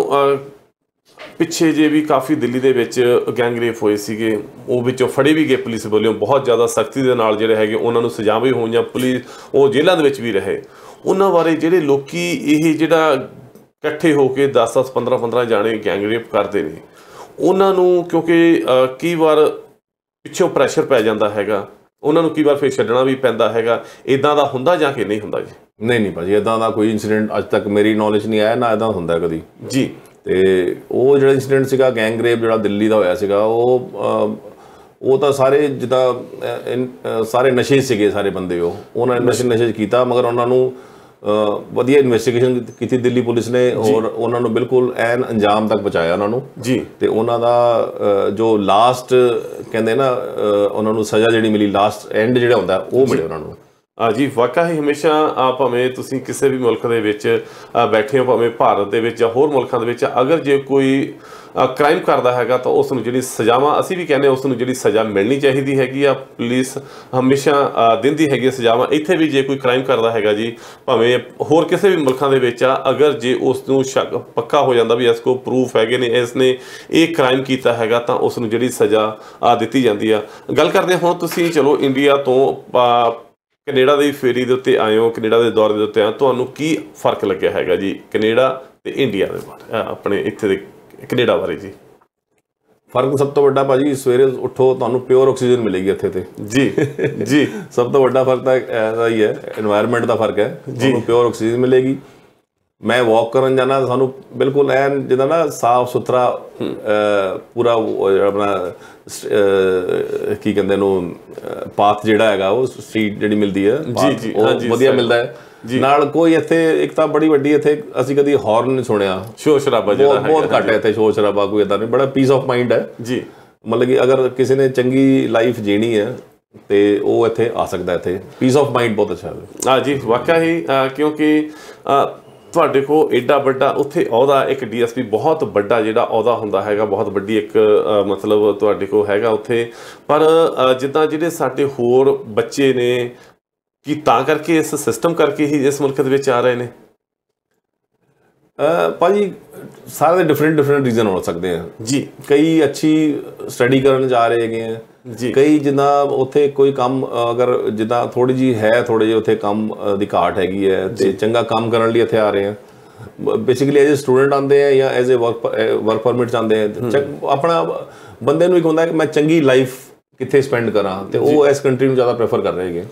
ਪਿੱਛੇ ਜੇ ਵੀ ਕਾਫੀ ਦਿੱਲੀ ਦੇ ਵਿੱਚ ਗੈਂਗ ਰੇਪ ਹੋਏ ਸੀਗੇ ਉਹ ਵਿੱਚੋਂ ਫੜੇ ਵੀ ਗਏ ਪੁਲਿਸ ਵੱਲੋਂ ਬਹੁਤ ਜ਼ਿਆਦਾ ਸਖਤੀ ਦੇ ਨਾਲ ਜਿਹੜੇ ਹੈਗੇ ਉਹਨਾਂ ਨੂੰ ਸਜ਼ਾ ਵੀ ਹੋਈਆਂ ਪੁਲਿਸ ਉਹ ਜੇਲ੍ਹਾਂ ਦੇ ਵਿੱਚ ਵੀ ਰਹੇ ਉਹਨਾਂ ਬਾਰੇ ਜਿਹੜੇ ਲੋਕੀ ਇਹ ਜਿਹੜਾ ਇਕੱਠੇ ਹੋ ਕੇ 10-10 15-15 ਜਾਣੇ ਗੈਂਗ ਰੇਪ ਕਰਦੇ ਨੇ ਉਹਨਾਂ ਨੂੰ ਕਿਉਂਕਿ ਕਈ ਵਾਰ ਪਿੱਛੋਂ ਪ੍ਰੈਸ਼ਰ ਪੈ ਜਾਂਦਾ ਹੈਗਾ ਉਹਨਾਂ ਨੂੰ ਕਈ ਵਾਰ ਫੇਰ ਛੱਡਣਾ ਵੀ ਪੈਂਦਾ ਹੈਗਾ ਇਦਾਂ ਦਾ ਹੁੰਦਾ ਜਾਂ ਕਿ ਨਹੀਂ ਹੁੰਦਾ ਜੀ ਨਹੀਂ ਨਹੀਂ ਭਾਜੀ ਇਦਾਂ ਦਾ ਕੋਈ ਇਨਸੀਡੈਂਟ ਅਜ ਤੱਕ ਮੇਰੀ ਨੌਲੇਜ ਨਹੀਂ ਆਇਆ ਨਾ ਇਦਾਂ ਹੁੰਦਾ ਕਦੀ ਜੀ ਤੇ ਉਹ ਜਿਹੜਾ ਇਨਸੀਡੈਂਟ ਸੀਗਾ ਗੈਂਗ ਰੇਪ ਜਿਹੜਾ ਦਿੱਲੀ ਦਾ ਹੋਇਆ ਸੀਗਾ ਉਹ ਉਹ ਤਾਂ ਸਾਰੇ ਜਿੱਦਾਂ ਸਾਰੇ ਨਸ਼ੇ ਸੀਗੇ ਸਾਰੇ ਬੰਦੇ ਉਹ ਉਹਨਾਂ ਨੇ ਨਸ਼ੇ ਨਸ਼ੇ ਕੀਤਾ ਮਗਰ ਉਹਨਾਂ ਨੂੰ ਵਧੀਆ ਇਨਵੈਸਟੀਗੇਸ਼ਨ ਕੀਤੀ ਦਿੱਲੀ ਪੁਲਿਸ ਨੇ ਔਰ ਉਹਨਾਂ ਨੂੰ ਬਿਲਕੁਲ ਐਨ ਅੰਜਾਮ ਤੱਕ ਪਹੁੰਚਾਇਆ ਉਹਨਾਂ ਨੂੰ ਜੀ ਤੇ ਉਹਨਾਂ ਦਾ ਜੋ ਲਾਸਟ ਕਹਿੰਦੇ ਨਾ ਉਹਨਾਂ ਨੂੰ ਸਜ਼ਾ ਜਿਹੜੀ ਮਿਲੀ ਲਾਸਟ ਐਂਡ ਜਿਹੜਾ ਹੁੰਦਾ ਉਹ ਮਿਲਿਆ ਉਹਨਾਂ ਨੂੰ ਜੀ ਵਾਕਾ ਹੀ ਹਮੇਸ਼ਾ ਭਾਵੇਂ ਤੁਸੀਂ ਕਿਸੇ ਵੀ ਮੁਲਕ ਦੇ ਵਿੱਚ ਬੈਠੇ ਹੋ ਭਾਵੇਂ ਭਾਰਤ ਦੇ ਵਿੱਚ ਜਾਂ ਹੋਰ ਮੁਲਕਾਂ ਦੇ ਵਿੱਚ ਅਗਰ ਜੇ ਕੋਈ ਕ੍ਰਾਈਮ ਕਰਦਾ ਹੈਗਾ ਤਾਂ ਉਸ ਨੂੰ ਜਿਹੜੀ ਸਜ਼ਾਵਾਂ ਅਸੀਂ ਵੀ ਕਹਿੰਦੇ ਉਸ ਨੂੰ ਜਿਹੜੀ ਸਜ਼ਾ ਮਿਲਣੀ ਚਾਹੀਦੀ ਹੈਗੀ ਆ ਪੁਲਿਸ ਹਮੇਸ਼ਾ ਦਿੰਦੀ ਹੈਗੀ ਸਜ਼ਾਵਾਂ ਇੱਥੇ ਵੀ ਜੇ ਕੋਈ ਕ੍ਰਾਈਮ ਕਰਦਾ ਹੈਗਾ ਜੀ ਭਾਵੇਂ ਹੋਰ ਕਿਸੇ ਵੀ ਮੁਲਕਾਂ ਦੇ ਵਿੱਚ ਆ ਅਗਰ ਜੇ ਉਸ ਨੂੰ ਸ਼ੱਕ ਪੱਕਾ ਹੋ ਜਾਂਦਾ ਵੀ ਇਸ ਕੋ ਪ੍ਰੂਫ ਹੈਗੇ ਨੇ ਇਸ ਨੇ ਇਹ ਕ੍ਰਾਈਮ ਕੀਤਾ ਹੈਗਾ ਤਾਂ ਉਸ ਨੂੰ ਜਿਹੜੀ ਸਜ਼ਾ ਆ ਦਿੱਤੀ ਜਾਂਦੀ ਆ ਗੱਲ ਕਰਦੇ ਹੁਣ ਤੁਸੀਂ ਚਲੋ ਇੰਡੀਆ ਤੋਂ ਕੈਨੇਡਾ ਦੀ ਫੇਰੀ ਦੇ ਉੱਤੇ ਆਇਓ ਕੈਨੇਡਾ ਦੇ ਦੌਰੇ ਦੇ ਉੱਤੇ ਆ ਤੁਹਾਨੂੰ ਕੀ ਫਰਕ ਲੱਗਿਆ ਹੈਗਾ ਜੀ ਕੈਨੇਡਾ ਤੇ ਇੰਡੀਆ ਦੇ ਬਾਰੇ ਆਪਣੇ ਇੱਥੇ ਦੇ ਕੈਨੇਡਾ ਬਾਰੇ ਜੀ ਫਰਕ ਸਭ ਤੋਂ ਵੱਡਾ ਭਾਜੀ ਸਵੇਰੇ ਉੱਠੋ ਤੁਹਾਨੂੰ ਪਿਓਰ ਆਕਸੀਜਨ ਮਿਲੇਗੀ ਇੱਥੇ ਤੇ ਜੀ ਜੀ ਸਭ ਤੋਂ ਵੱਡਾ ਫਰਕ ਤਾਂ ਇਹਦਾ ਹੀ ਹੈ এনवायरमेंट ਦਾ ਫਰਕ ਹੈ ਤੁਹਾਨੂੰ ਪਿਓਰ ਆਕਸੀਜਨ ਮਿਲੇਗੀ ਮੈਂ ਵਾਕ ਕਰਨ ਜਾਣਾ ਸਾਨੂੰ ਬਿਲਕੁਲ ਐਨ ਜਿਹਦਾ ਨਾ ਸਾਫ ਸੁਥਰਾ ਪੂਰਾ ਆਪਣਾ ਕੀ ਕਹਿੰਦੇ ਨੂੰ ਪਾਥ ਜਿਹੜਾ ਹੈਗਾ ਉਹ ਸਟਰੀਟ ਜਿਹੜੀ ਮਿਲਦੀ ਹੈ ਜੀ ਜੀ ਉਹ ਵਧੀਆ ਮਿਲਦਾ ਹੈ ਨਾਲ ਕੋਈ ਇੱਥੇ ਇੱਕ ਤਾਂ ਬੜੀ ਵੱਡੀ ਇੱਥੇ ਅਸੀਂ ਕਦੀ ਹਾਰਨ ਨਹੀਂ ਸੁਣਿਆ ਸ਼ੋਰ ਸ਼ਰਾਬਾ ਜਿਹੜਾ ਹੈ ਬਹੁਤ ਘੱਟ ਹੈ ਇੱਥੇ ਸ਼ੋਰ ਸ਼ਰਾਬਾ ਕੋਈ ਇਦਾਂ ਨਹੀਂ ਬੜਾ ਪੀਸ ਆਫ ਮਾਈਂਡ ਹੈ ਜੀ ਮਤਲਬ ਕਿ ਅਗਰ ਕਿਸੇ ਨੇ ਚੰਗੀ ਲਾਈਫ ਜੀਣੀ ਹੈ ਤੇ ਉਹ ਇੱਥੇ ਆ ਸਕਦਾ ਇੱਥੇ ਪੀਸ ਆਫ ਮਾਈਂਡ ਬਹੁਤ ਅੱਛਾ ਹੈ ਹਾਂ ਜੀ ਵਾਕਿਆ ਹੀ ਕਿਉਂਕਿ ਤੁਹਾਡੇ ਕੋ ਐਡਾ ਵੱਡਾ ਉੱਥੇ ਅਹੁਦਾ ਇੱਕ ਡੀਐਸਪੀ ਬਹੁਤ ਵੱਡਾ ਜਿਹੜਾ ਅਹੁਦਾ ਹੁੰਦਾ ਹੈਗਾ ਬਹੁਤ ਵੱਡੀ ਇੱਕ ਮਤਲਬ ਤੁਹਾਡੇ ਕੋ ਹੈਗਾ ਉੱਥੇ ਪਰ ਜਿੱਦਾਂ ਜਿਹੜੇ ਸਾਡੇ ਹੋਰ ਬੱਚੇ ਨੇ ਕੀ ਤਾਂ ਕਰਕੇ ਇਸ ਸਿਸਟਮ ਕਰਕੇ ਹੀ ਇਸ ਮੁਲਕ ਦੇ ਵਿੱਚ ਆ ਰਹੇ ਨੇ ਭਾਜੀ ਸਾਰੇ ਦੇ ਡਿਫਰੈਂਟ ਡਿਫਰੈਂਟ ਰੀਜ਼ਨ ਹੋ ਸਕਦੇ ਆ ਜੀ ਕਈ ਅੱਛੀ ਸਟੱਡੀ ਕਰਨ ਜਾ ਰਹੇ ਹੈਗੇ ਆ ਜੀ ਕਈ ਜਿੰਨਾ ਉੱਥੇ ਕੋਈ ਕੰਮ ਅਗਰ ਜਿੱਦਾਂ ਥੋੜੀ ਜੀ ਹੈ ਥੋੜੇ ਜਿਹਾ ਉੱਥੇ ਕੰਮ ਦੀ ਘਾਟ ਹੈਗੀ ਹੈ ਤੇ ਚੰਗਾ ਕੰਮ ਕਰਨ ਲਈ ਇੱਥੇ ਆ ਰਹੇ ਆ ਬੇਸਿਕਲੀ ਐਜ਼ ਅ ਸਟੂਡੈਂਟ ਆਉਂਦੇ ਆ ਜਾਂ as a work work permit ਜਾਂਦੇ ਆ ਆਪਣਾ ਬੰਦੇ ਨੂੰ ਇੱਕ ਹੁੰਦਾ ਕਿ ਮੈਂ ਚੰਗੀ ਲਾਈਫ ਕਿੱਥੇ ਸਪੈਂਡ ਕਰਾਂ ਤੇ ਉਹ ਇਸ ਕੰਟਰੀ ਨੂੰ ਜ਼ਿਆਦਾ ਪ੍ਰੇਫਰ ਕਰ ਰਹੇ ਹੈਗੇ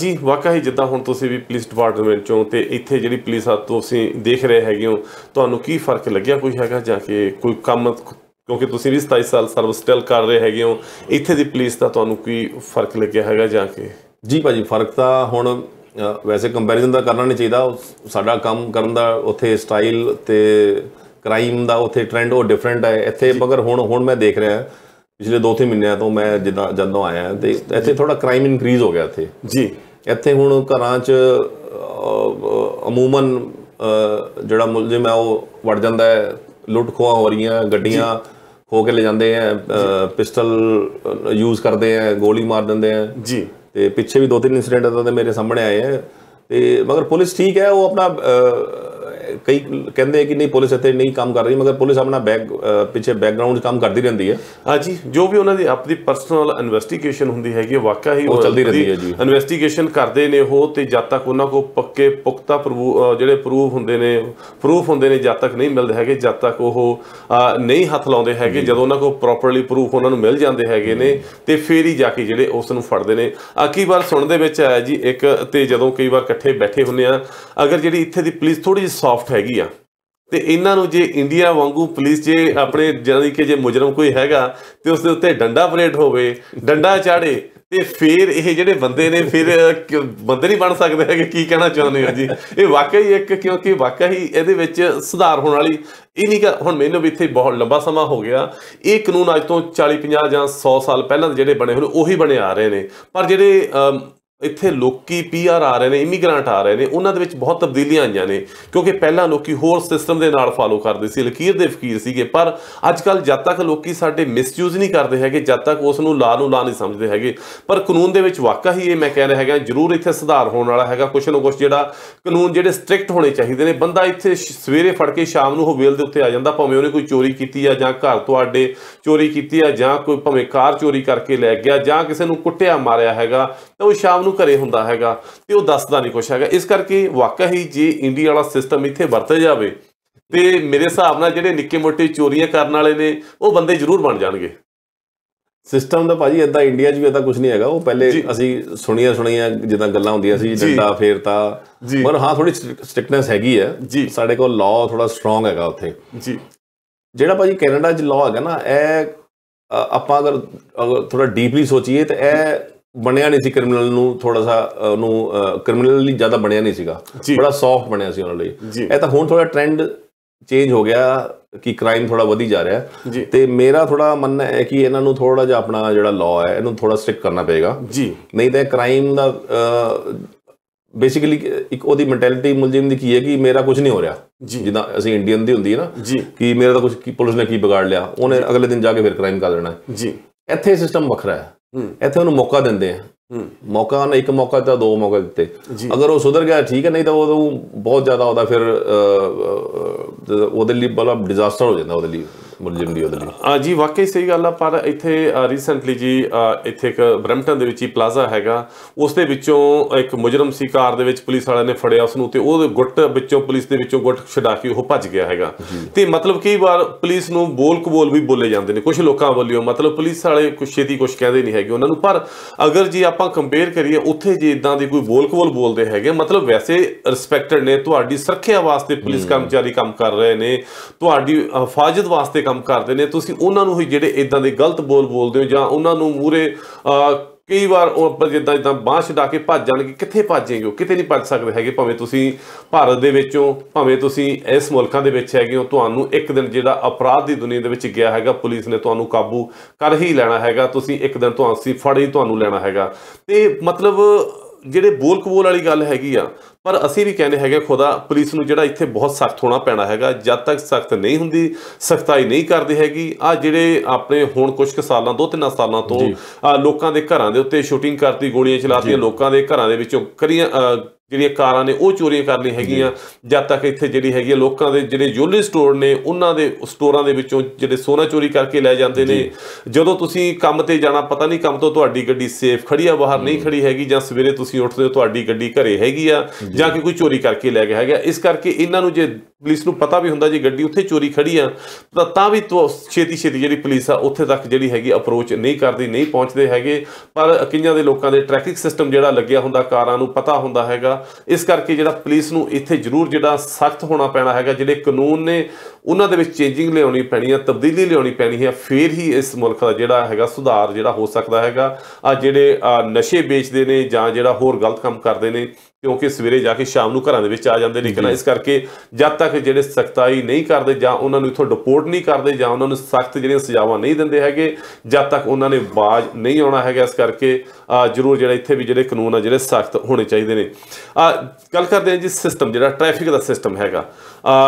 ਜੀ ਵਾਕਈ ਜਿੱਦਾਂ ਹੁਣ ਤੁਸੀਂ ਵੀ ਪੁਲਿਸ ਡਿਪਾਰਟਮੈਂਟ ਚੋਂ ਤੇ ਇੱਥੇ ਜਿਹੜੀ ਪੁਲਿਸ ਆ ਤੁਸੀਂ ਦੇਖ ਰਹੇ ਹੈਗੇ ਹੋ ਤੁਹਾਨੂੰ ਕੀ ਫਰਕ ਲੱਗਿਆ ਕੋਈ ਹੈਗਾ ਜਾਂ ਕਿ ਕੋਈ ਕੰਮ ਕਿਉਂਕਿ ਤੁਸੀਂ ਵੀ 27 ਸਾਲ ਸਰਵਿਸ ਸਟਿਲ ਕਰ ਰਹੇ ਹੈਗੇ ਹੋ ਇੱਥੇ ਦੀ ਪੁਲਿਸ ਦਾ ਤੁਹਾਨੂੰ ਕੀ ਫਰਕ ਲੱਗਿਆ ਹੈਗਾ ਜਾਂ ਕਿ ਜੀ ਭਾਜੀ ਫਰਕ ਤਾਂ ਹੁਣ ਵੈਸੇ ਕੰਪੈਰੀਜ਼ਨ ਦਾ ਕਰਨਾ ਨਹੀਂ ਚਾਹੀਦਾ ਸਾਡਾ ਕੰਮ ਕਰਨ ਦਾ ਉੱਥੇ ਸਟਾਈਲ ਤੇ ਕ੍ਰਾਈਮ ਦਾ ਉੱਥੇ ਟ੍ਰੈਂਡ ਉਹ ਡਿਫਰੈਂਟ ਹੈ ਇੱਥੇ ਮਗਰ ਹੁਣ ਹੁਣ ਮੈਂ ਦੇਖ ਰਿਹਾ ਪਿਛਲੇ 2-3 ਮਹੀਨਿਆਂ ਤੋਂ ਮੈਂ ਜਿੱਦਾਂ ਜਦੋਂ ਆਇਆ ਤੇ ਇੱਥੇ ਥੋੜਾ ਕ੍ਰਾਈਮ ਇਨਕਰੀਜ਼ ਹੋ ਗਿਆ ਇੱਥੇ ਜੀ ਇੱਥੇ ਹੁਣ ਘਰਾਂ 'ਚ ਅਮੂਮਨ ਜਿਹੜਾ ਮੁਲਜ਼ਮ ਹੈ ਉਹ ਵੜ ਜਾਂਦਾ ਹੈ ਲੁੱਟ ਖੋਹ ਹੋ ਰਹੀਆਂ ਗੱਡੀਆਂ ਖੋ ਕੇ ਲੈ ਜਾਂਦੇ ਆ ਪਿਸਟਲ ਯੂਜ਼ ਕਰਦੇ ਆ ਗੋਲੀ ਮਾਰ ਦਿੰਦੇ ਆ ਜੀ ਤੇ ਪਿੱਛੇ ਵੀ ਦੋ ਤਿੰਨ ਇਨਸੀਡੈਂਟ ਆ ਤਾਂ ਮੇਰੇ ਸਾਹਮਣੇ ਆਏ ਆ ਤੇ ਮਗਰ ਪੁਲਿਸ ਠੀਕ ਹੈ ਉਹ ਆਪਣਾ ਕਈ ਕਹਿੰਦੇ ਕਿ ਨਹੀਂ ਪੁਲਿਸ ਇੱਥੇ ਨਹੀਂ ਕੰਮ ਕਰ ਰਹੀ ਮਗਰ ਪੁਲਿਸ ਆਪਣਾ ਬੈਕ ਪਿੱਛੇ ਬੈਕਗ੍ਰਾਉਂਡ ਕੰਮ ਕਰਦੀ ਰਹਿੰਦੀ ਹੈ ਹਾਂਜੀ ਜੋ ਵੀ ਉਹਨਾਂ ਦੀ ਆਪਣੀ ਪਰਸਨਲ ਇਨਵੈਸਟੀਗੇਸ਼ਨ ਹੁੰਦੀ ਹੈਗੀ ਵਾਕਿਆ ਹੀ ਉਹ ਚੱਲਦੀ ਰਹਿੰਦੀ ਹੈ ਜੀ ਇਨਵੈਸਟੀਗੇਸ਼ਨ ਕਰਦੇ ਨੇ ਉਹ ਤੇ ਜਦ ਤੱਕ ਉਹਨਾਂ ਕੋ ਪੱਕੇ ਪੁਖਤਾ ਜਿਹੜੇ ਪ੍ਰੂਫ ਹੁੰਦੇ ਨੇ ਪ੍ਰੂਫ ਹੁੰਦੇ ਨੇ ਜਦ ਤੱਕ ਨਹੀਂ ਮਿਲਦੇ ਹੈਗੇ ਜਦ ਤੱਕ ਉਹ ਨਹੀਂ ਹੱਥ ਲਾਉਂਦੇ ਹੈਗੇ ਜਦੋਂ ਉਹਨਾਂ ਕੋ ਪ੍ਰੋਪਰਲੀ ਪ੍ਰੂਫ ਉਹਨਾਂ ਨੂੰ ਮਿਲ ਜਾਂਦੇ ਹੈਗੇ ਨੇ ਤੇ ਫੇਰ ਹੀ ਜਾ ਕੇ ਜਿਹੜੇ ਉਸ ਨੂੰ ਫੜਦੇ ਨੇ ਆਕੀ ਵਾਰ ਸੁਣਦੇ ਵਿੱਚ ਆਇਆ ਜੀ ਇੱਕ ਤੇ ਜਦੋਂ ਕਈ ਵਾਰ ਇਕੱਠੇ ਬੈਠੇ ਹੁੰਨੇ ਆ ਅਗਰ ਜਿਹੜੀ ਇੱਥੇ ਦੀ ਪੁਲਿਸ ਥੋੜੀ ਜਿਹੀ ਸੌਫਟ ਹੈਗੀ ਆ ਤੇ ਇਹਨਾਂ ਨੂੰ ਜੇ ਇੰਡੀਆ ਵਾਂਗੂ ਪੁਲਿਸ ਜੇ ਆਪਣੇ ਜਾਨੀ ਕਿ ਜੇ ਮੁਜਰਮ ਕੋਈ ਹੈਗਾ ਤੇ ਉਸ ਦੇ ਉੱਤੇ ਡੰਡਾ ਪਰੇਟ ਹੋਵੇ ਡੰਡਾ ਚਾੜੇ ਤੇ ਫਿਰ ਇਹ ਜਿਹੜੇ ਬੰਦੇ ਨੇ ਫਿਰ ਬੰਦੇ ਨਹੀਂ ਬਣ ਸਕਦੇ ਹੈਗੇ ਕੀ ਕਹਿਣਾ ਚਾਹੁੰਦੇ ਹੋ ਜੀ ਇਹ ਵਾਕਈ ਇੱਕ ਕਿਉਂਕਿ ਵਾਕਈ ਇਹਦੇ ਵਿੱਚ ਸੁਧਾਰ ਹੋਣ ਵਾਲੀ ਇਹ ਨਹੀਂ ਹੁਣ ਮੈਨੂੰ ਵੀ ਇੱਥੇ ਬਹੁਤ ਲੰਬਾ ਸਮਾਂ ਹੋ ਗਿਆ ਇਹ ਕਾਨੂੰਨ ਅੱਜ ਤੋਂ 40 50 ਜਾਂ 100 ਸਾਲ ਪਹਿਲਾਂ ਜਿਹੜੇ ਬਣੇ ਹੋਣ ਉਹੀ ਬਣੇ ਆ ਰਹੇ ਨੇ ਪਰ ਜਿਹੜੇ ਇੱਥੇ ਲੋਕੀ ਪੀਆਰ ਆ ਰਹੇ ਨੇ ਇਮੀਗ੍ਰੈਂਟ ਆ ਰਹੇ ਨੇ ਉਹਨਾਂ ਦੇ ਵਿੱਚ ਬਹੁਤ ਤਬਦੀਲੀਆਂ ਆਈਆਂ ਨੇ ਕਿਉਂਕਿ ਪਹਿਲਾਂ ਲੋਕੀ ਹੋਰ ਸਿਸਟਮ ਦੇ ਨਾਲ ਫਾਲੋ ਕਰਦੇ ਸੀ ਲਕੀਰ ਦੇ ਫਕੀਰ ਸੀਗੇ ਪਰ ਅੱਜ ਕੱਲ ਜਦ ਤੱਕ ਲੋਕੀ ਸਾਡੇ ਮਿਸਯੂਜ਼ ਨਹੀਂ ਕਰਦੇ ਹੈਗੇ ਜਦ ਤੱਕ ਉਸ ਨੂੰ ਲਾ ਨੂੰ ਲਾ ਨਹੀਂ ਸਮਝਦੇ ਹੈਗੇ ਪਰ ਕਾਨੂੰਨ ਦੇ ਵਿੱਚ ਵਾਕਾ ਹੀ ਇਹ ਮੈਂ ਕਹਿ ਰਿਹਾ ਹੈਗਾ ਜ਼ਰੂਰ ਇੱਥੇ ਸੁਧਾਰ ਹੋਣ ਵਾਲਾ ਹੈਗਾ ਕੁਛ ਨਾ ਕੁਛ ਜਿਹੜਾ ਕਾਨੂੰਨ ਜਿਹੜੇ ਸਟ੍ਰਿਕਟ ਹੋਣੇ ਚਾਹੀਦੇ ਨੇ ਬੰਦਾ ਇੱਥੇ ਸਵੇਰੇ ਫੜ ਕੇ ਸ਼ਾਮ ਨੂੰ ਉਹ ਵੇਲ ਦੇ ਉੱਤੇ ਆ ਜਾਂਦਾ ਭਾਵੇਂ ਉਹਨੇ ਕੋਈ ਚੋਰੀ ਕੀਤੀ ਆ ਜਾਂ ਘਰ ਤੁਹਾਡੇ ਚੋਰੀ ਕੀਤੀ ਆ ਜਾਂ ਕੋਈ ਭਾਵੇਂ ਕਾਰ ਚੋਰੀ ਕਰਕੇ ਲੈ ਗਿਆ ਜਾਂ ਕਿਸੇ ਨੂੰ ਕੁੱਟਿਆ ਮਾਰਿਆ ਹੈਗਾ ਤਾਂ ਉਹ ਸ਼ਾਮ ਨੂੰ ਘਰੇ ਹੁੰਦਾ ਹੈਗਾ ਤੇ ਉਹ ਦੱਸਦਾ ਨਹੀਂ ਕੁਛ ਹੈਗਾ ਇਸ ਕਰਕੇ ਵਾਕਿਆ ਹੀ ਜੇ ਇੰਡੀਆ ਵਾਲਾ ਸਿਸਟਮ ਇੱਥੇ ਵਰਤੇ ਜਾਵੇ ਤੇ ਮੇਰੇ ਹਿਸਾਬ ਨਾਲ ਜਿਹੜੇ ਨਿੱਕੇ ਮੋਟੇ ਚੋਰੀਆਂ ਕਰਨ ਵਾਲੇ ਨੇ ਉਹ ਬੰਦੇ ਜ਼ਰੂਰ ਬਣ ਜਾਣਗੇ ਸਿਸਟਮ ਦਾ ਭਾਜੀ ਇਦਾਂ ਇੰਡੀਆ 'ਚ ਵੀ ਇਦਾਂ ਕੁਝ ਨਹੀਂ ਹੈਗਾ ਉਹ ਪਹਿਲੇ ਅਸੀਂ ਸੁਣੀਆਂ ਸੁਣੀਆਂ ਜਿੱਦਾਂ ਗੱਲਾਂ ਹੁੰਦੀਆਂ ਸੀ ਡੰਡਾ ਫੇਰਤਾ ਪਰ ਹਾਂ ਥੋੜੀ ਸਟ੍ਰਿਕਨੈਸ ਹੈਗੀ ਹੈ ਸਾਡੇ ਕੋਲ ਲਾਅ ਥੋੜਾ ਸਟਰੋਂਗ ਹੈਗਾ ਉੱਥੇ ਜੀ ਜਿਹੜਾ ਭਾਜੀ ਕੈਨੇਡਾ 'ਚ ਲਾਅ ਹੈਗਾ ਨਾ ਇਹ ਆਪਾਂ ਅਗਰ ਥੋੜਾ ਡੀਪਲੀ ਸੋਚੀਏ ਤੇ ਇਹ ਬਣਿਆ ਨਹੀਂ ਸੀ ਕ੍ਰਿਮੀਨਲ ਨੂੰ ਥੋੜਾ ਸਾ ਉਹਨੂੰ ਕ੍ਰਿਮੀਨਲੀ ਜ਼ਿਆਦਾ ਬਣਿਆ ਨਹੀਂ ਸੀਗਾ ਬੜਾ ਸੌਫਟ ਬਣਿਆ ਸੀ ਉਹਨਾਂ ਲਈ ਇਹ ਤਾਂ ਹੁਣ ਥੋੜਾ ਟ੍ਰੈਂਡ ਚੇਂਜ ਹੋ ਗਿਆ ਕਿ ਕ੍ਰਾਈਮ ਥੋੜਾ ਵਧੀ ਜਾ ਰਿਹਾ ਤੇ ਮੇਰਾ ਥੋੜਾ ਮੰਨਣਾ ਹੈ ਕਿ ਇਹਨਾਂ ਨੂੰ ਥੋੜਾ ਜਿਹਾ ਆਪਣਾ ਜਿਹੜਾ ਲਾਅ ਹੈ ਇਹਨੂੰ ਥੋੜਾ ਸਟ੍ਰਿਕ ਕਰਨਾ ਪਏਗਾ ਜੀ ਨਹੀਂ ਤਾਂ ਕ੍ਰਾਈਮ ਦਾ ਬੇਸਿਕਲੀ ਇੱਕ ਉਹਦੀ ਮੈਂਟੈਲਿਟੀ ਮੁਲਜ਼ਮ ਦੀ ਕੀ ਹੈ ਕਿ ਮੇਰਾ ਕੁਝ ਨਹੀਂ ਹੋ ਰਿਹਾ ਜਿੱਦਾਂ ਅਸੀਂ ਇੰਡੀਅਨ ਦੀ ਹੁੰਦੀ ਹੈ ਨਾ ਕਿ ਮੇਰਾ ਤਾਂ ਕੁਝ ਪੁਲਿਸ ਨੇ ਕੀ ਵਿਗਾੜ ਲਿਆ ਉਹਨੇ ਅਗਲੇ ਦਿਨ ਜਾ ਕੇ ਫਿਰ ਕ੍ਰਾਈਮ ਕਰ ਲੈਣਾ ਜੀ ਇੱਥੇ ਸਿਸਟਮ ਵੱਖਰਾ ਹੈ ਇੱਥੇ ਉਹਨੂੰ ਮੌਕਾ ਦਿੰਦੇ ਆ ਮੌਕਾ ਨਾ ਇੱਕ ਮੌਕਾ ਤਾਂ ਦੋ ਮੌਕੇ ਦਿੱਤੇ ਅਗਰ ਉਹ ਸੁਧਰ ਗਿਆ ਠੀਕ ਹੈ ਨਹੀਂ ਤਾਂ ਉਹ ਬਹੁਤ ਜ਼ਿਆਦਾ ਉਹਦਾ ਫਿਰ ਉਹਦੇ ਲਈ ਬਲਬ ਡਿਜ਼ਾਸਟਰ ਹੋ ਜਾਂਦਾ ਉਹਦੇ ਲਈ ਮੁਲਜ਼ਮ ਦੀ ਉਹਦੇ ਲਈ ਆ ਜੀ ਵਾਕਈ ਸਹੀ ਗੱਲ ਆ ਪਰ ਇੱਥੇ ਰੀਸੈਂਟਲੀ ਜੀ ਇੱਥੇ ਇੱਕ ਬ੍ਰੈਂਪਟਨ ਦੇ ਵਿੱਚ ਹੀ ਪਲਾਜ਼ਾ ਹੈਗਾ ਉਸ ਦੇ ਵਿੱਚੋਂ ਇੱਕ ਮੁਜਰਮ ਸੀ ਕਾਰ ਦੇ ਵਿੱਚ ਪੁਲਿਸ ਵਾਲਿਆਂ ਨੇ ਫੜਿਆ ਉਸ ਨੂੰ ਤੇ ਉਹ ਗੁੱਟ ਵਿੱਚੋਂ ਪੁਲਿਸ ਦੇ ਵਿੱਚੋਂ ਗੁੱਟ ਛਡਾ ਕੇ ਉਹ ਭੱਜ ਗਿਆ ਹੈਗਾ ਤੇ ਮਤਲਬ ਕਈ ਵਾਰ ਪੁਲਿਸ ਨੂੰ ਬੋਲ ਕਬੋਲ ਵੀ ਬੋਲੇ ਜਾਂਦੇ ਨੇ ਕੁਝ ਲੋਕਾਂ ਵੱਲੋਂ ਮਤਲਬ ਪੁਲਿਸ ਵਾਲੇ ਕੁਝ ਛੇਤੀ ਕੁਛ ਕਹਿੰਦੇ ਨਹੀਂ ਹੈਗੇ ਉਹਨਾਂ ਨੂੰ ਪਰ ਅਗਰ ਜੀ ਆਪਾਂ ਕੰਪੇਅਰ ਕਰੀਏ ਉੱਥੇ ਜੇ ਇਦਾਂ ਦੀ ਕੋਈ ਬੋਲ ਕਬੋਲ ਬੋਲਦੇ ਹੈਗੇ ਮਤਲਬ ਵੈਸੇ ਰਿਸਪੈਕਟਡ ਨੇ ਤੁਹਾਡੀ ਸੁਰੱਖਿਆ ਵਾਸਤੇ ਪੁਲਿਸ ਕਰਮਚਾਰੀ ਕੰਮ ਕਰ ਰਹੇ ਨੇ ਤੁਹਾਡੀ ਹਫਾਜ਼ਤ ਵਾਸਤੇ ਕੰਮ ਕਰਦੇ ਨੇ ਤੁਸੀਂ ਉਹਨਾਂ ਨੂੰ ਹੀ ਜਿਹੜੇ ਇਦਾਂ ਦੇ ਗਲਤ ਬੋਲ ਬੋਲਦੇ ਹੋ ਜਾਂ ਉਹਨਾਂ ਨੂੰ ਮੂਰੇ ਕਈ ਵਾਰ ਉਹ ਆਪਾਂ ਜਿੱਦਾਂ ਜਿੱਦਾਂ ਬਾਹਰ ਛਡਾ ਕੇ ਭੱਜ ਜਾਣਗੇ ਕਿੱਥੇ ਭੱਜੇਗੇ ਉਹ ਕਿਤੇ ਨਹੀਂ ਭੱਜ ਸਕਦੇ ਹੈਗੇ ਭਾਵੇਂ ਤੁਸੀਂ ਭਾਰਤ ਦੇ ਵਿੱਚੋਂ ਭਾਵੇਂ ਤੁਸੀਂ ਇਸ ਮੁਲਕਾਂ ਦੇ ਵਿੱਚ ਹੈਗੇ ਹੋ ਤੁਹਾਨੂੰ ਇੱਕ ਦਿਨ ਜਿਹੜਾ ਅਪਰਾਧ ਦੀ ਦੁਨੀਆ ਦੇ ਵਿੱਚ ਗਿਆ ਹੈਗਾ ਪੁਲਿਸ ਨੇ ਤੁਹਾਨੂੰ ਕਾਬੂ ਕਰ ਹੀ ਲੈਣਾ ਹੈਗਾ ਤੁਸੀਂ ਇੱਕ ਦਿਨ ਤੁਹਾਨੂੰ ਫੜ ਹੀ ਤੁਹਾਨੂੰ ਲੈਣਾ ਹੈਗਾ ਤੇ ਮਤਲਬ ਜਿਹੜੇ ਬੋਲ ਕਬੋਲ ਵਾਲੀ ਗੱਲ ਹੈਗੀ ਆ ਪਰ ਅਸੀਂ ਵੀ ਕਹਿੰਦੇ ਹੈਗੇ ਖੁਦਾ ਪੁਲਿਸ ਨੂੰ ਜਿਹੜਾ ਇੱਥੇ ਬਹੁਤ ਸਖਤ ਹੋਣਾ ਪੈਣਾ ਹੈਗਾ ਜਦ ਤੱਕ ਸਖਤ ਨਹੀਂ ਹੁੰਦੀ ਸਖਤਾਈ ਨਹੀਂ ਕਰਦੀ ਹੈਗੀ ਆ ਜਿਹੜੇ ਆਪਣੇ ਹੁਣ ਕੁਝ ਕੁ ਸਾਲਾਂ ਦੋ ਤਿੰਨ ਸਾਲਾਂ ਤੋਂ ਲੋਕਾਂ ਦੇ ਘਰਾਂ ਦੇ ਉੱਤੇ ਸ਼ੂਟਿੰਗ ਕਰਤੀ ਗੋਲੀਆਂ ਚਲਾਤੀਆਂ ਲੋਕਾਂ ਦੇ ਘਰਾਂ ਦੇ ਵਿੱਚੋਂ ਕਰੀਆਂ ਜਿਹੜੀਆਂ ਕਾਰਾਂ ਨੇ ਉਹ ਚੋਰੀਆਂ ਕਰ ਲਈ ਹੈਗੀਆਂ ਜਦ ਤੱਕ ਇੱਥੇ ਜਿਹੜੀ ਹੈਗੀ ਲੋਕਾਂ ਦੇ ਜਿਹੜੇ ਜੁਐਲਰੀ ਸਟੋਰ ਨੇ ਉਹਨਾਂ ਦੇ ਸਟੋਰਾਂ ਦੇ ਵਿੱਚੋਂ ਜਿਹੜੇ ਸੋਨਾ ਚੋਰੀ ਕਰਕੇ ਲੈ ਜਾਂਦੇ ਨੇ ਜਦੋਂ ਤੁਸੀਂ ਕੰਮ ਤੇ ਜਾਣਾ ਪਤਾ ਨਹੀਂ ਕੰਮ ਤੋਂ ਤੁਹਾਡੀ ਗੱਡੀ ਸੇਫ ਖੜੀ ਆ ਬਾਹਰ ਨਹੀਂ ਖੜੀ ਹੈਗੀ ਜਾਂ ਸਵੇਰੇ ਤੁਸੀਂ ਉੱਠਦੇ ਹੋ ਤੁਹਾਡੀ ਗੱਡੀ ਘਰੇ ਹੈਗੀ ਆ ਜਾਂ ਕਿ ਕੋਈ ਚੋਰੀ ਕਰਕੇ ਲੈ ਗਿਆ ਹੈਗਾ ਇਸ ਕਰਕੇ ਇਹਨਾਂ ਨੂੰ ਜੇ ਪੁਲਿਸ ਨੂੰ ਪਤਾ ਵੀ ਹੁੰਦਾ ਜੀ ਗੱਡੀ ਉੱਥੇ ਚੋਰੀ ਖੜੀ ਆ ਤਾਂ ਤਾਂ ਵੀ ਛੇਤੀ ਛੇਤੀ ਜਿਹੜੀ ਪੁਲਿਸ ਆ ਉੱਥੇ ਤੱਕ ਜਿਹੜੀ ਹੈਗੀ ਅਪਰੋਚ ਨਹੀਂ ਕਰਦੀ ਨਹੀਂ ਪਹੁੰਚਦੇ ਹੈਗੇ ਪਰ ਕਿੰਨਿਆਂ ਦੇ ਲੋਕਾਂ ਦੇ ਟ੍ਰੈਫਿਕ ਸਿਸਟਮ ਜਿਹੜਾ ਲੱਗਿਆ ਹੁੰਦਾ ਕਾਰਾਂ ਨੂੰ ਪਤਾ ਹੁੰਦਾ ਹੈਗਾ ਇਸ ਕਰਕੇ ਜਿਹੜਾ ਪੁਲਿਸ ਨੂੰ ਇੱਥੇ ਜ਼ਰੂਰ ਜਿਹੜਾ ਸਖਤ ਹੋਣਾ ਪੈਣਾ ਹੈਗਾ ਜਿਹੜੇ ਕਾਨੂੰਨ ਨੇ ਉਹਨਾਂ ਦੇ ਵਿੱਚ ਚੇਂਜਿੰਗ ਲਿਆਉਣੀ ਪੈਣੀ ਹੈ ਤਬਦੀਲੀ ਲਿਆਉਣੀ ਪੈਣੀ ਹੈ ਫਿਰ ਹੀ ਇਸ ਮੁਲਕ ਦਾ ਜਿਹੜਾ ਹੈਗਾ ਸੁਧਾਰ ਜਿਹੜਾ ਹੋ ਸਕਦਾ ਹੈਗਾ ਆ ਜਿਹੜੇ ਨਸ਼ੇ ਵੇਚਦੇ ਨੇ ਜਾਂ ਜਿਹੜਾ ਹੋਰ ਗਲਤ ਕੰਮ ਕਰਦੇ ਨੇ ਕਿਉਂਕਿ ਸਵੇਰੇ ਜਾ ਕੇ ਸ਼ਾਮ ਨੂੰ ਘਰਾਂ ਦੇ ਵਿੱਚ ਆ ਜਾਂਦੇ ਨੇ ਕਿਨਾਂ ਇਸ ਕਰਕੇ ਜਦ ਤੱਕ ਜਿਹੜੇ ਸਖਤਾਈ ਨਹੀਂ ਕਰਦੇ ਜਾਂ ਉਹਨਾਂ ਨੂੰ ਇਥੋਂ ਡਿਪੋਰਟ ਨਹੀਂ ਕਰਦੇ ਜਾਂ ਉਹਨਾਂ ਨੂੰ ਸਖਤ ਜਿਹੜੀਆਂ ਸਜ਼ਾਵਾਂ ਨਹੀਂ ਦਿੰਦੇ ਹੈਗੇ ਜਦ ਤੱਕ ਉਹਨਾਂ ਨੇ ਬਾਜ ਨਹੀਂ ਆਉਣਾ ਹੈਗਾ ਇਸ ਕਰਕੇ ਜ਼ਰੂਰ ਜਿਹੜਾ ਇੱਥੇ ਵੀ ਜਿਹੜੇ ਕਾਨੂੰਨ ਆ ਜਿਹੜੇ ਸਖਤ ਹੋਣੇ ਚਾਹੀਦੇ ਨੇ ਆ ਗੱਲ ਕਰਦੇ ਹਾਂ ਜੀ ਸਿਸਟਮ ਜਿਹੜਾ ਟ੍ਰੈਫਿਕ ਦਾ ਸਿਸਟਮ ਹੈਗਾ ਆ